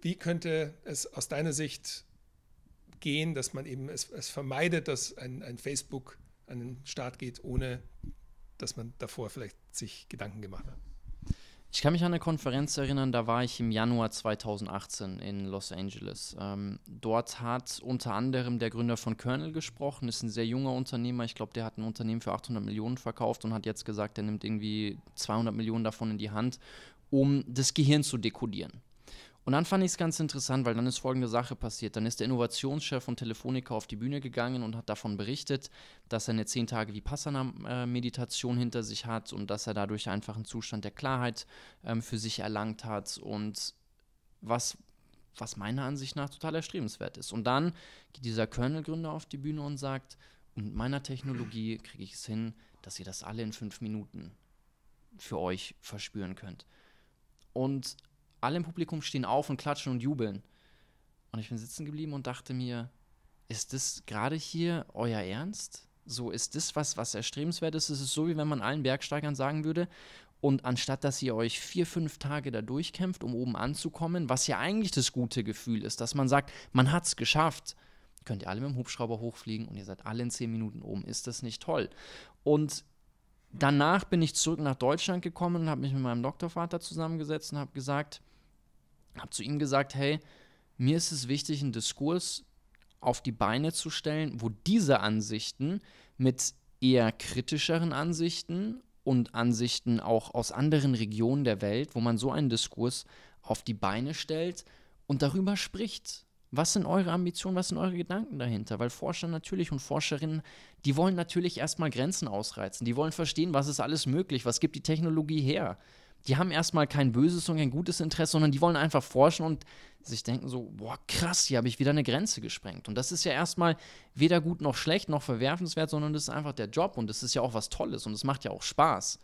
S2: wie könnte es aus deiner Sicht gehen, dass man eben es, es vermeidet, dass ein, ein Facebook an den Start geht, ohne dass man davor vielleicht sich Gedanken gemacht hat?
S1: Ich kann mich an eine Konferenz erinnern, da war ich im Januar 2018 in Los Angeles. Ähm, dort hat unter anderem der Gründer von Kernel gesprochen, ist ein sehr junger Unternehmer. Ich glaube, der hat ein Unternehmen für 800 Millionen verkauft und hat jetzt gesagt, er nimmt irgendwie 200 Millionen davon in die Hand um das Gehirn zu dekodieren. Und dann fand ich es ganz interessant, weil dann ist folgende Sache passiert. Dann ist der Innovationschef von Telefonica auf die Bühne gegangen und hat davon berichtet, dass er eine 10 Tage Vipassana-Meditation hinter sich hat und dass er dadurch einfach einen Zustand der Klarheit ähm, für sich erlangt hat und was, was meiner Ansicht nach total erstrebenswert ist. Und dann geht dieser Kernel-Gründer auf die Bühne und sagt, mit meiner Technologie kriege ich es hin, dass ihr das alle in fünf Minuten für euch verspüren könnt. Und alle im Publikum stehen auf und klatschen und jubeln. Und ich bin sitzen geblieben und dachte mir, ist das gerade hier euer Ernst? So ist das was, was erstrebenswert ist. Es ist so, wie wenn man allen Bergsteigern sagen würde, und anstatt dass ihr euch vier, fünf Tage da durchkämpft, um oben anzukommen, was ja eigentlich das gute Gefühl ist, dass man sagt, man hat es geschafft, könnt ihr alle mit dem Hubschrauber hochfliegen und ihr seid alle in zehn Minuten oben. Ist das nicht toll? Und danach bin ich zurück nach Deutschland gekommen und habe mich mit meinem Doktorvater zusammengesetzt und habe gesagt, habe zu ihm gesagt, hey, mir ist es wichtig, einen Diskurs auf die Beine zu stellen, wo diese Ansichten mit eher kritischeren Ansichten und Ansichten auch aus anderen Regionen der Welt, wo man so einen Diskurs auf die Beine stellt und darüber spricht was sind eure Ambitionen, was sind eure Gedanken dahinter? Weil Forscher natürlich und Forscherinnen, die wollen natürlich erstmal Grenzen ausreizen. Die wollen verstehen, was ist alles möglich, was gibt die Technologie her. Die haben erstmal kein böses und kein gutes Interesse, sondern die wollen einfach forschen und sich denken so, boah, krass, hier habe ich wieder eine Grenze gesprengt. Und das ist ja erstmal weder gut noch schlecht noch verwerfenswert, sondern das ist einfach der Job und das ist ja auch was Tolles und es macht ja auch Spaß.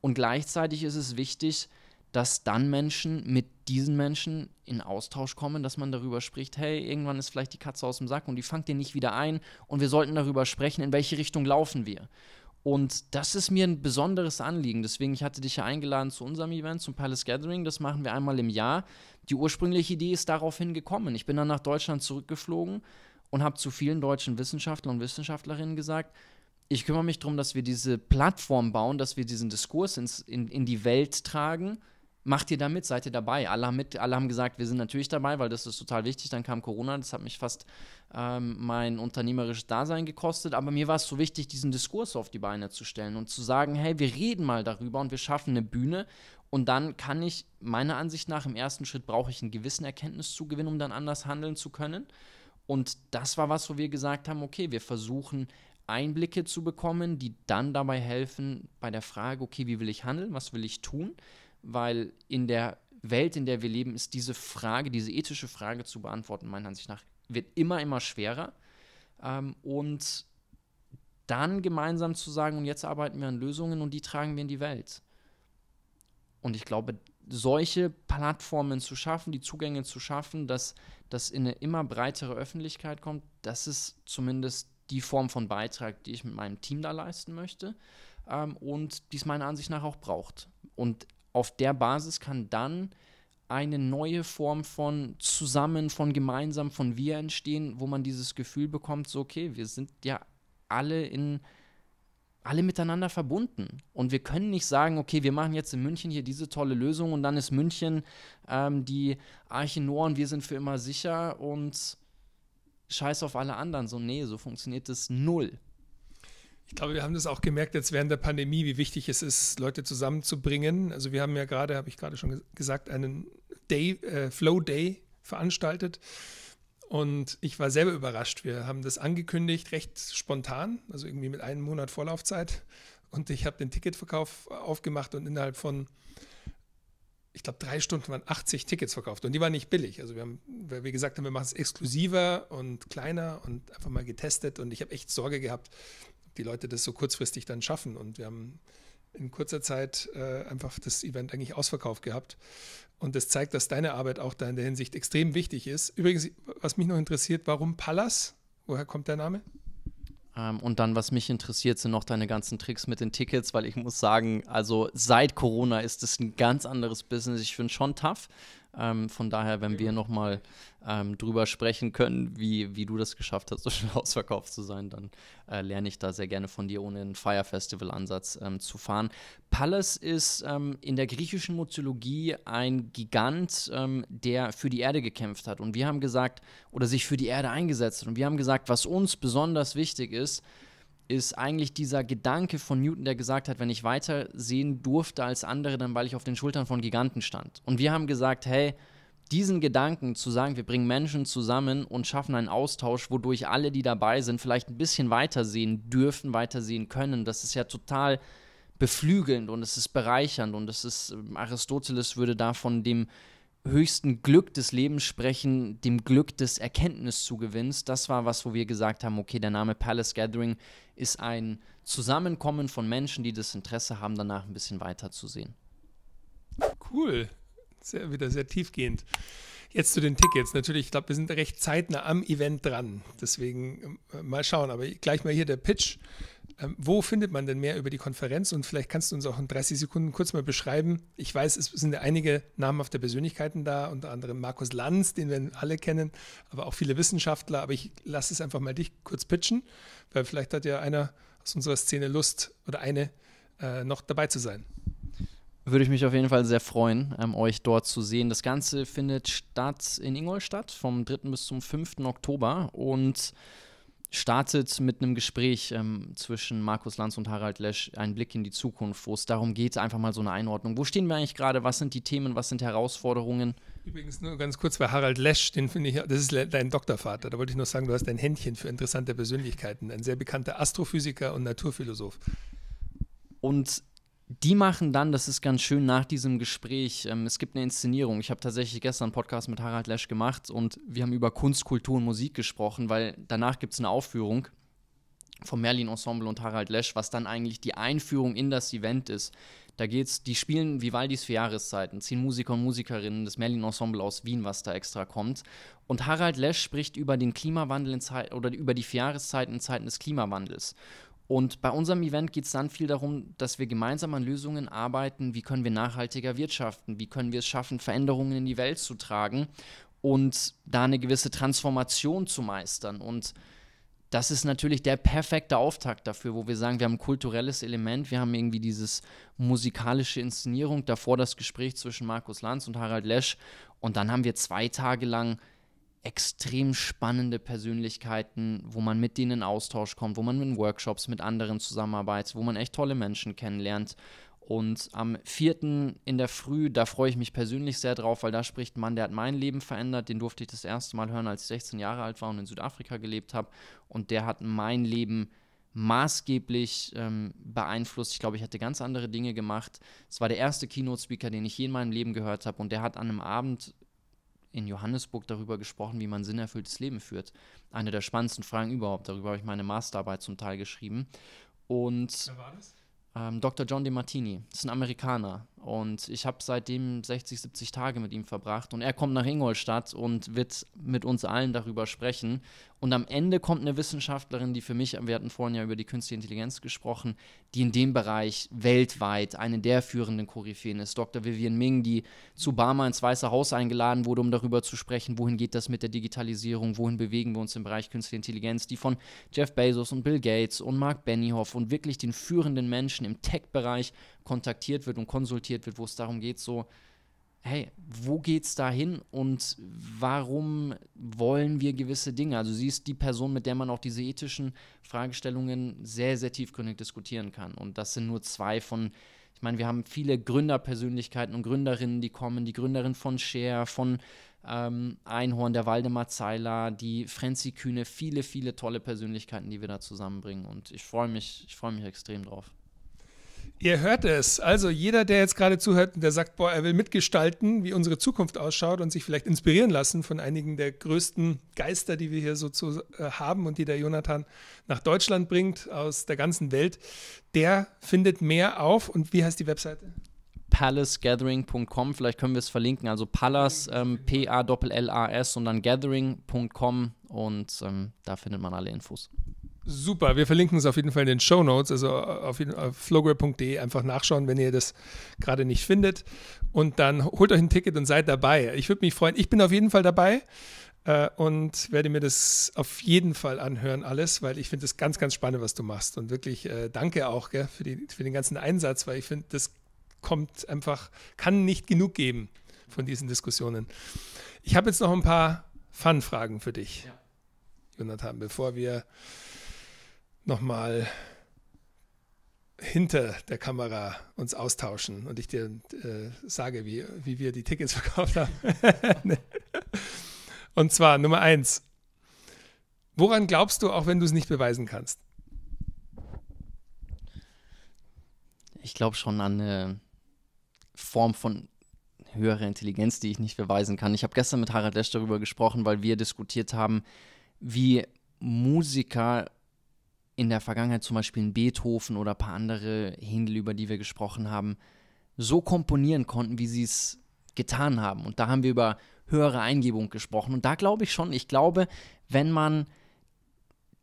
S1: Und gleichzeitig ist es wichtig, dass dann Menschen mit diesen Menschen in Austausch kommen, dass man darüber spricht, hey, irgendwann ist vielleicht die Katze aus dem Sack und die fangt ihr nicht wieder ein und wir sollten darüber sprechen, in welche Richtung laufen wir. Und das ist mir ein besonderes Anliegen. Deswegen, ich hatte dich ja eingeladen zu unserem Event, zum Palace Gathering. Das machen wir einmal im Jahr. Die ursprüngliche Idee ist daraufhin gekommen. Ich bin dann nach Deutschland zurückgeflogen und habe zu vielen deutschen Wissenschaftlern und Wissenschaftlerinnen gesagt, ich kümmere mich darum, dass wir diese Plattform bauen, dass wir diesen Diskurs ins, in, in die Welt tragen – macht ihr damit, seid ihr dabei? Alle haben, mit, alle haben gesagt, wir sind natürlich dabei, weil das ist total wichtig. Dann kam Corona, das hat mich fast ähm, mein unternehmerisches Dasein gekostet. Aber mir war es so wichtig, diesen Diskurs auf die Beine zu stellen und zu sagen, hey, wir reden mal darüber und wir schaffen eine Bühne. Und dann kann ich, meiner Ansicht nach, im ersten Schritt brauche ich einen gewissen gewinnen, um dann anders handeln zu können. Und das war was, wo wir gesagt haben, okay, wir versuchen Einblicke zu bekommen, die dann dabei helfen bei der Frage, okay, wie will ich handeln, was will ich tun weil in der Welt, in der wir leben, ist diese Frage, diese ethische Frage zu beantworten, meiner Ansicht nach, wird immer, immer schwerer. Ähm, und dann gemeinsam zu sagen, und jetzt arbeiten wir an Lösungen und die tragen wir in die Welt. Und ich glaube, solche Plattformen zu schaffen, die Zugänge zu schaffen, dass das in eine immer breitere Öffentlichkeit kommt, das ist zumindest die Form von Beitrag, die ich mit meinem Team da leisten möchte ähm, und die es meiner Ansicht nach auch braucht. Und auf der Basis kann dann eine neue Form von zusammen, von gemeinsam, von wir entstehen, wo man dieses Gefühl bekommt, so okay, wir sind ja alle in alle miteinander verbunden. Und wir können nicht sagen, okay, wir machen jetzt in München hier diese tolle Lösung und dann ist München ähm, die Arche Noah und wir sind für immer sicher und scheiß auf alle
S2: anderen. So, nee, so funktioniert das null. Ich glaube, wir haben das auch gemerkt jetzt während der Pandemie, wie wichtig es ist, Leute zusammenzubringen. Also wir haben ja gerade, habe ich gerade schon gesagt, einen Day, äh, Flow Day veranstaltet. Und ich war selber überrascht. Wir haben das angekündigt, recht spontan, also irgendwie mit einem Monat Vorlaufzeit. Und ich habe den Ticketverkauf äh, aufgemacht und innerhalb von, ich glaube, drei Stunden waren 80 Tickets verkauft. Und die waren nicht billig. Also wir haben, weil gesagt haben, wir machen es exklusiver und kleiner und einfach mal getestet. Und ich habe echt Sorge gehabt, die Leute das so kurzfristig dann schaffen. Und wir haben in kurzer Zeit äh, einfach das Event eigentlich ausverkauft gehabt. Und das zeigt, dass deine Arbeit auch da in der Hinsicht extrem wichtig ist. Übrigens, was mich noch interessiert, warum Pallas? Woher kommt der Name?
S1: Ähm, und dann, was mich interessiert, sind noch deine ganzen Tricks mit den Tickets, weil ich muss sagen, also seit Corona ist es ein ganz anderes Business. Ich finde schon tough. Ähm, von daher, wenn wir nochmal ähm, drüber sprechen können, wie, wie du das geschafft hast, so schnell [laughs] ausverkauft zu sein, dann äh, lerne ich da sehr gerne von dir, ohne einen Fire Festival-Ansatz ähm, zu fahren. Pallas ist ähm, in der griechischen Mythologie ein Gigant, ähm, der für die Erde gekämpft hat. Und wir haben gesagt, oder sich für die Erde eingesetzt hat. Und wir haben gesagt, was uns besonders wichtig ist, ist eigentlich dieser Gedanke von Newton, der gesagt hat, wenn ich weiter sehen durfte als andere, dann weil ich auf den Schultern von Giganten stand. Und wir haben gesagt, hey, diesen Gedanken zu sagen, wir bringen Menschen zusammen und schaffen einen Austausch, wodurch alle, die dabei sind, vielleicht ein bisschen weitersehen dürfen, weitersehen können, das ist ja total beflügelnd und es ist bereichernd und es ist, ähm, Aristoteles würde davon dem höchsten Glück des Lebens sprechen, dem Glück des Erkenntniszugewinnst. Das war was, wo wir gesagt haben, okay, der Name Palace Gathering ist ein Zusammenkommen von Menschen, die das Interesse haben, danach ein bisschen weiterzusehen.
S2: Cool. Sehr, wieder sehr tiefgehend. Jetzt zu den Tickets. Natürlich, ich glaube, wir sind recht zeitnah am Event dran. Deswegen äh, mal schauen. Aber gleich mal hier der Pitch. Ähm, wo findet man denn mehr über die Konferenz? Und vielleicht kannst du uns auch in 30 Sekunden kurz mal beschreiben. Ich weiß, es sind ja einige namhafte Persönlichkeiten da, unter anderem Markus Lanz, den wir alle kennen, aber auch viele Wissenschaftler. Aber ich lasse es einfach mal dich kurz pitchen, weil vielleicht hat ja einer aus unserer Szene Lust oder eine äh, noch dabei zu sein
S1: würde ich mich auf jeden Fall sehr freuen, ähm, euch dort zu sehen. Das Ganze findet statt in Ingolstadt vom 3. bis zum 5. Oktober und startet mit einem Gespräch ähm, zwischen Markus Lanz und Harald Lesch ein Blick in die Zukunft, wo es darum geht, einfach mal so eine Einordnung. Wo stehen wir eigentlich gerade? Was sind die Themen? Was sind Herausforderungen?
S2: Übrigens nur ganz kurz, weil Harald Lesch, den finde ich, das ist dein Doktorvater. Da wollte ich nur sagen, du hast ein Händchen für interessante Persönlichkeiten. Ein sehr bekannter Astrophysiker und Naturphilosoph.
S1: Und die machen dann, das ist ganz schön nach diesem Gespräch, ähm, es gibt eine Inszenierung. Ich habe tatsächlich gestern einen Podcast mit Harald Lesch gemacht und wir haben über Kunst, Kultur und Musik gesprochen, weil danach gibt es eine Aufführung vom Merlin Ensemble und Harald Lesch, was dann eigentlich die Einführung in das Event ist. Da geht's, die spielen Vivaldis für Jahreszeiten, zehn Musiker und Musikerinnen des Merlin Ensemble aus Wien, was da extra kommt. Und Harald Lesch spricht über den Klimawandel in Zeit oder über die Jahreszeiten in Zeiten des Klimawandels. Und bei unserem Event geht es dann viel darum, dass wir gemeinsam an Lösungen arbeiten, wie können wir nachhaltiger wirtschaften, wie können wir es schaffen, Veränderungen in die Welt zu tragen und da eine gewisse Transformation zu meistern. Und das ist natürlich der perfekte Auftakt dafür, wo wir sagen, wir haben ein kulturelles Element, wir haben irgendwie dieses musikalische Inszenierung, davor das Gespräch zwischen Markus Lanz und Harald Lesch und dann haben wir zwei Tage lang extrem spannende Persönlichkeiten, wo man mit denen in Austausch kommt, wo man in Workshops mit anderen zusammenarbeitet, wo man echt tolle Menschen kennenlernt. Und am 4. in der Früh, da freue ich mich persönlich sehr drauf, weil da spricht ein Mann, der hat mein Leben verändert. Den durfte ich das erste Mal hören, als ich 16 Jahre alt war und in Südafrika gelebt habe. Und der hat mein Leben maßgeblich ähm, beeinflusst. Ich glaube, ich hätte ganz andere Dinge gemacht. Es war der erste Keynote-Speaker, den ich je in meinem Leben gehört habe. Und der hat an einem Abend in Johannesburg darüber gesprochen, wie man sinnerfülltes Leben führt. Eine der spannendsten Fragen überhaupt. Darüber habe ich meine Masterarbeit zum Teil geschrieben. Und Wer war das? Ähm, Dr. John DeMartini, das ist ein Amerikaner. Und ich habe seitdem 60, 70 Tage mit ihm verbracht. Und er kommt nach Ingolstadt und wird mit uns allen darüber sprechen. Und am Ende kommt eine Wissenschaftlerin, die für mich, wir hatten vorhin ja über die künstliche Intelligenz gesprochen, die in dem Bereich weltweit eine der führenden Koryphäen ist. Dr. Vivian Ming, die zu Obama ins Weiße Haus eingeladen wurde, um darüber zu sprechen, wohin geht das mit der Digitalisierung, wohin bewegen wir uns im Bereich künstliche Intelligenz, die von Jeff Bezos und Bill Gates und Mark Benioff und wirklich den führenden Menschen im Tech-Bereich kontaktiert wird und konsultiert wird, wo es darum geht, so hey, wo geht's da hin und warum wollen wir gewisse Dinge? Also sie ist die Person, mit der man auch diese ethischen Fragestellungen sehr, sehr tiefgründig diskutieren kann. Und das sind nur zwei von, ich meine, wir haben viele Gründerpersönlichkeiten und Gründerinnen, die kommen, die Gründerin von Share, von ähm, Einhorn, der Waldemar Zeiler, die Frenzi Kühne, viele, viele tolle Persönlichkeiten, die wir da zusammenbringen. Und ich freue mich, ich freue mich extrem drauf.
S2: Ihr hört es. Also jeder, der jetzt gerade zuhört und der sagt, boah, er will mitgestalten, wie unsere Zukunft ausschaut und sich vielleicht inspirieren lassen von einigen der größten Geister, die wir hier so zu, äh, haben und die der Jonathan nach Deutschland bringt, aus der ganzen Welt, der findet mehr auf. Und wie heißt die Webseite?
S1: palacegathering.com, vielleicht können wir es verlinken, also Palace, ähm, P-A-L-L-A-S und dann gathering.com und ähm, da findet man alle Infos.
S2: Super, wir verlinken es auf jeden Fall in den Show Notes, also auf, auf flowgrab.de einfach nachschauen, wenn ihr das gerade nicht findet. Und dann holt euch ein Ticket und seid dabei. Ich würde mich freuen. Ich bin auf jeden Fall dabei äh, und werde mir das auf jeden Fall anhören, alles, weil ich finde es ganz, ganz spannend, was du machst. Und wirklich äh, danke auch gell, für, die, für den ganzen Einsatz, weil ich finde, das kommt einfach, kann nicht genug geben von diesen Diskussionen. Ich habe jetzt noch ein paar Fun-Fragen für dich, ja. Jonathan, bevor wir nochmal hinter der Kamera uns austauschen und ich dir äh, sage, wie, wie wir die Tickets [laughs] verkauft haben. [laughs] und zwar Nummer eins. Woran glaubst du, auch wenn du es nicht beweisen kannst?
S1: Ich glaube schon an eine Form von höherer Intelligenz, die ich nicht beweisen kann. Ich habe gestern mit Harald Lesch darüber gesprochen, weil wir diskutiert haben, wie Musiker in der Vergangenheit, zum Beispiel in Beethoven oder ein paar andere Händel, über die wir gesprochen haben, so komponieren konnten, wie sie es getan haben. Und da haben wir über höhere Eingebung gesprochen. Und da glaube ich schon, ich glaube, wenn man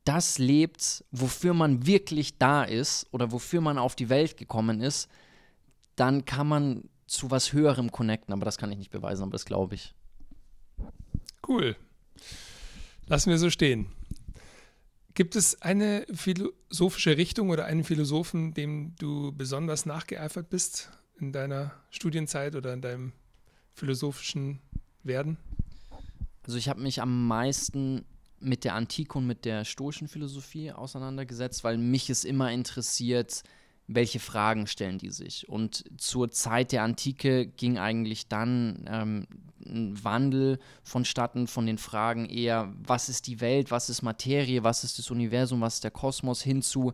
S1: das lebt, wofür man wirklich da ist oder wofür man auf die Welt gekommen ist, dann kann man zu was Höherem connecten. Aber das kann ich nicht beweisen, aber das glaube ich.
S2: Cool. Lassen wir so stehen. Gibt es eine philosophische Richtung oder einen Philosophen, dem du besonders nachgeeifert bist in deiner Studienzeit oder in deinem philosophischen Werden?
S1: Also ich habe mich am meisten mit der Antike und mit der stoischen Philosophie auseinandergesetzt, weil mich es immer interessiert, welche Fragen stellen die sich? Und zur Zeit der Antike ging eigentlich dann ähm, ein Wandel vonstatten von den Fragen eher, was ist die Welt, was ist Materie, was ist das Universum, was ist der Kosmos, hinzu,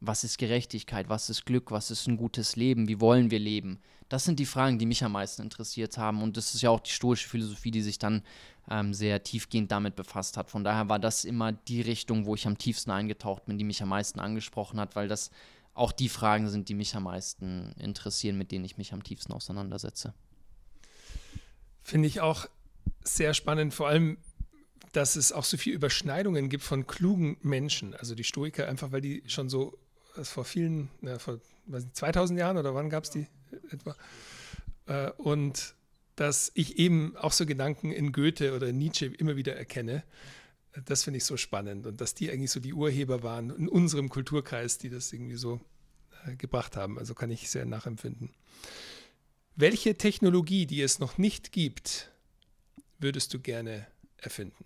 S1: was ist Gerechtigkeit, was ist Glück, was ist ein gutes Leben, wie wollen wir leben? Das sind die Fragen, die mich am meisten interessiert haben. Und das ist ja auch die stoische Philosophie, die sich dann ähm, sehr tiefgehend damit befasst hat. Von daher war das immer die Richtung, wo ich am tiefsten eingetaucht bin, die mich am meisten angesprochen hat, weil das auch die Fragen sind, die mich
S2: am meisten interessieren, mit denen ich mich am tiefsten auseinandersetze. Finde ich auch sehr spannend, vor allem, dass es auch so viele Überschneidungen gibt von klugen Menschen, also die Stoiker, einfach weil die schon so vor vielen, na, vor nicht, 2000 Jahren oder wann gab es die etwa? Äh, und dass ich eben auch so Gedanken in Goethe oder in Nietzsche immer wieder erkenne das finde ich so spannend und dass die eigentlich so die Urheber waren in unserem Kulturkreis, die das irgendwie so äh, gebracht haben. Also kann ich sehr nachempfinden. Welche Technologie, die es noch nicht gibt, würdest du gerne erfinden?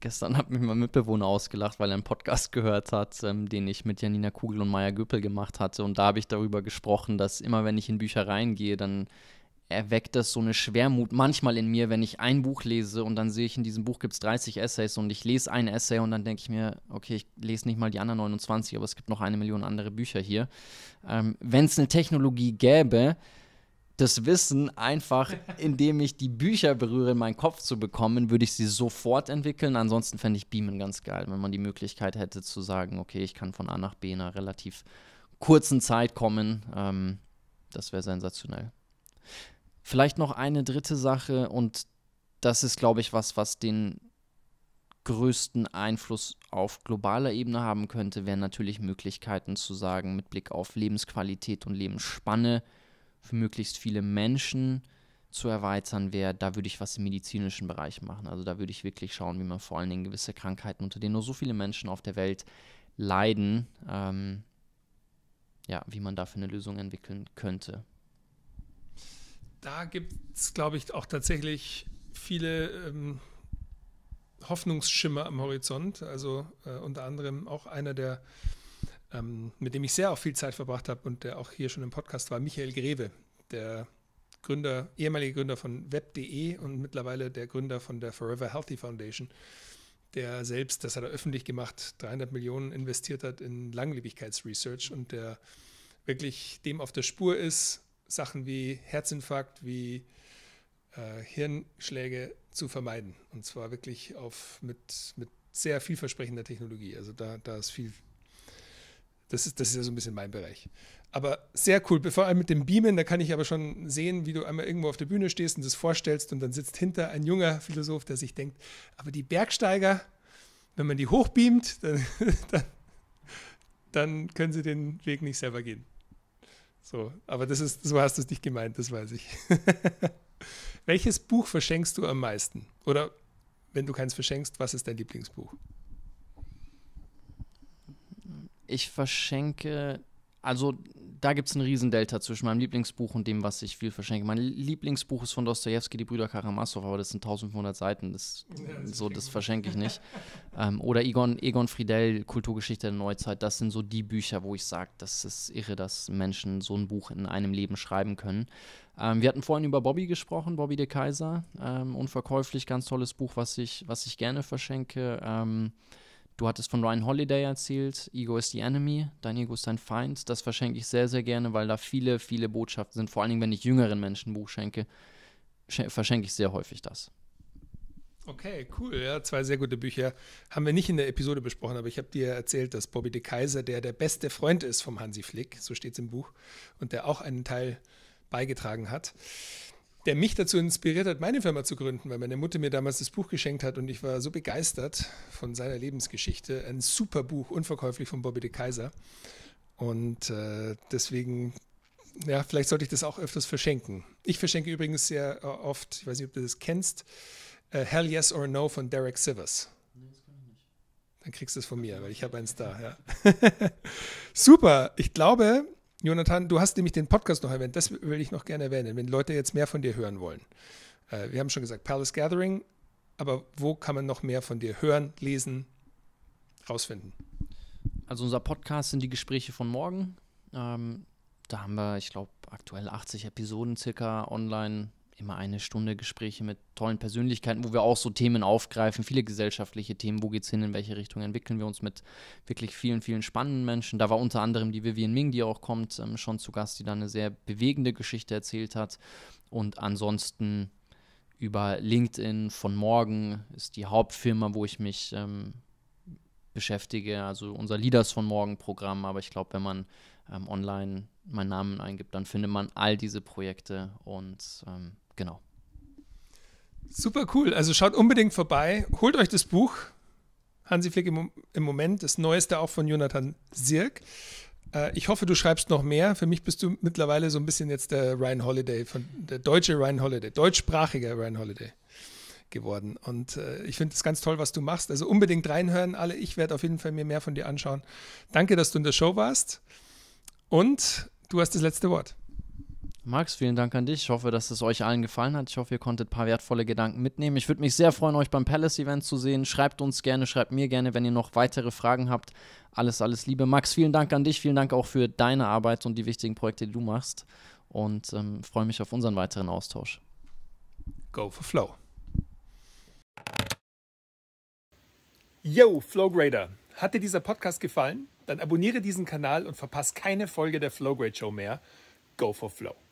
S1: Gestern hat mich mein Mitbewohner ausgelacht, weil er einen Podcast gehört hat, ähm, den ich mit Janina Kugel und Maya Göppel gemacht hatte. Und da habe ich darüber gesprochen, dass immer wenn ich in Büchereien gehe, dann erweckt das so eine Schwermut manchmal in mir, wenn ich ein Buch lese und dann sehe ich, in diesem Buch gibt es 30 Essays und ich lese ein Essay und dann denke ich mir, okay, ich lese nicht mal die anderen 29, aber es gibt noch eine Million andere Bücher hier. Ähm, wenn es eine Technologie gäbe, das Wissen einfach, [laughs] indem ich die Bücher berühre, in meinen Kopf zu bekommen, würde ich sie sofort entwickeln. Ansonsten fände ich Beamen ganz geil, wenn man die Möglichkeit hätte zu sagen, okay, ich kann von A nach B in einer relativ kurzen Zeit kommen. Ähm, das wäre sensationell. Vielleicht noch eine dritte Sache und das ist, glaube ich, was, was den größten Einfluss auf globaler Ebene haben könnte, wären natürlich Möglichkeiten zu sagen, mit Blick auf Lebensqualität und Lebensspanne für möglichst viele Menschen zu erweitern wäre, da würde ich was im medizinischen Bereich machen. Also da würde ich wirklich schauen, wie man vor allen Dingen gewisse Krankheiten, unter denen nur so viele Menschen auf der Welt leiden, ähm, ja, wie man dafür eine Lösung entwickeln könnte
S2: da gibt es, glaube ich, auch tatsächlich viele ähm, Hoffnungsschimmer am Horizont. Also äh, unter anderem auch einer der, ähm, mit dem ich sehr auch viel Zeit verbracht habe und der auch hier schon im Podcast war, Michael Greve, der Gründer, ehemalige Gründer von web.de und mittlerweile der Gründer von der Forever Healthy Foundation, der selbst, das hat er öffentlich gemacht, 300 Millionen investiert hat in Langlebigkeitsresearch und der wirklich dem auf der Spur ist, Sachen wie Herzinfarkt, wie äh, Hirnschläge zu vermeiden. Und zwar wirklich auf, mit, mit sehr vielversprechender Technologie. Also da, da ist viel. Das ist, das ist ja so ein bisschen mein Bereich. Aber sehr cool, vor allem mit dem Beamen, da kann ich aber schon sehen, wie du einmal irgendwo auf der Bühne stehst und das vorstellst und dann sitzt hinter ein junger Philosoph, der sich denkt, aber die Bergsteiger, wenn man die hochbeamt, [laughs] dann, dann, dann können sie den Weg nicht selber gehen. So, aber das ist, so hast du es nicht gemeint, das weiß ich. [laughs] Welches Buch verschenkst du am meisten? Oder wenn du keins verschenkst, was ist dein Lieblingsbuch? Ich
S1: verschenke also da gibt es ein Riesendelta zwischen meinem Lieblingsbuch und dem, was ich viel verschenke. Mein Lieblingsbuch ist von Dostoevsky, Die Brüder Karamasow, aber das sind 1500 Seiten. Das, so, das verschenke ich nicht. [laughs] ähm, oder Egon, Egon Friedell, Kulturgeschichte der Neuzeit. Das sind so die Bücher, wo ich sage, das ist irre, dass Menschen so ein Buch in einem Leben schreiben können. Ähm, wir hatten vorhin über Bobby gesprochen, Bobby de Kaiser. Ähm, unverkäuflich, ganz tolles Buch, was ich, was ich gerne verschenke. Ähm, Du hattest von Ryan Holiday erzählt, Ego is the enemy, dein Ego ist dein Feind. Das verschenke ich sehr, sehr gerne, weil da viele, viele Botschaften sind. Vor allen Dingen, wenn ich jüngeren Menschen ein Buch schenke, verschenke ich sehr häufig das.
S2: Okay, cool. Ja, zwei sehr gute Bücher. Haben wir nicht in der Episode besprochen, aber ich habe dir erzählt, dass Bobby de Kaiser, der der beste Freund ist vom Hansi Flick, so steht es im Buch, und der auch einen Teil beigetragen hat, der mich dazu inspiriert hat, meine Firma zu gründen, weil meine Mutter mir damals das Buch geschenkt hat und ich war so begeistert von seiner Lebensgeschichte. Ein super Buch, unverkäuflich von Bobby de Kaiser. Und äh, deswegen, ja, vielleicht sollte ich das auch öfters verschenken. Ich verschenke übrigens sehr äh, oft, ich weiß nicht, ob du das kennst, äh, Hell Yes or No von Derek Sivers. Nee, das kann ich nicht. Dann kriegst du es von mir, weil ich habe eins da. Ja. [laughs] super, ich glaube, Jonathan, du hast nämlich den Podcast noch erwähnt, das will ich noch gerne erwähnen, wenn Leute jetzt mehr von dir hören wollen. Äh, wir haben schon gesagt, Palace Gathering, aber wo kann man noch mehr von dir hören, lesen, rausfinden? Also unser Podcast
S1: sind die Gespräche von morgen. Ähm, da haben wir, ich glaube, aktuell 80 Episoden circa online immer eine Stunde Gespräche mit tollen Persönlichkeiten, wo wir auch so Themen aufgreifen, viele gesellschaftliche Themen, wo geht es hin, in welche Richtung entwickeln wir uns mit wirklich vielen, vielen spannenden Menschen. Da war unter anderem die Vivian Ming, die auch kommt, ähm, schon zu Gast, die da eine sehr bewegende Geschichte erzählt hat. Und ansonsten über LinkedIn von morgen ist die Hauptfirma, wo ich mich ähm, beschäftige, also unser Leaders von morgen Programm. Aber ich glaube, wenn man ähm, online meinen Namen eingibt, dann findet man all diese Projekte und ähm, genau.
S2: Super cool. Also schaut unbedingt vorbei. Holt euch das Buch. Hansi Flick im, im Moment, das neueste auch von Jonathan Sirk. Äh, ich hoffe, du schreibst noch mehr. Für mich bist du mittlerweile so ein bisschen jetzt der Ryan Holiday, von, der deutsche Ryan Holiday, deutschsprachiger Ryan Holiday geworden. Und äh, ich finde es ganz toll, was du machst. Also unbedingt reinhören, alle. Ich werde auf jeden Fall mir mehr von dir anschauen. Danke, dass du in der Show warst. Und du hast das letzte Wort. Max, vielen Dank an
S1: dich. Ich hoffe, dass es euch allen gefallen hat. Ich hoffe, ihr konntet ein paar wertvolle Gedanken mitnehmen. Ich würde mich sehr freuen, euch beim Palace Event zu sehen. Schreibt uns gerne, schreibt mir gerne, wenn ihr noch weitere Fragen habt. Alles, alles Liebe. Max, vielen Dank an dich. Vielen Dank auch für deine Arbeit und die wichtigen Projekte, die du machst. Und ähm, freue mich auf unseren weiteren Austausch.
S2: Go for Flow. Yo, Flowgrader. Hat dir dieser Podcast gefallen? Dann abonniere diesen Kanal und verpasse keine Folge der Flowgrade Show mehr. Go for Flow.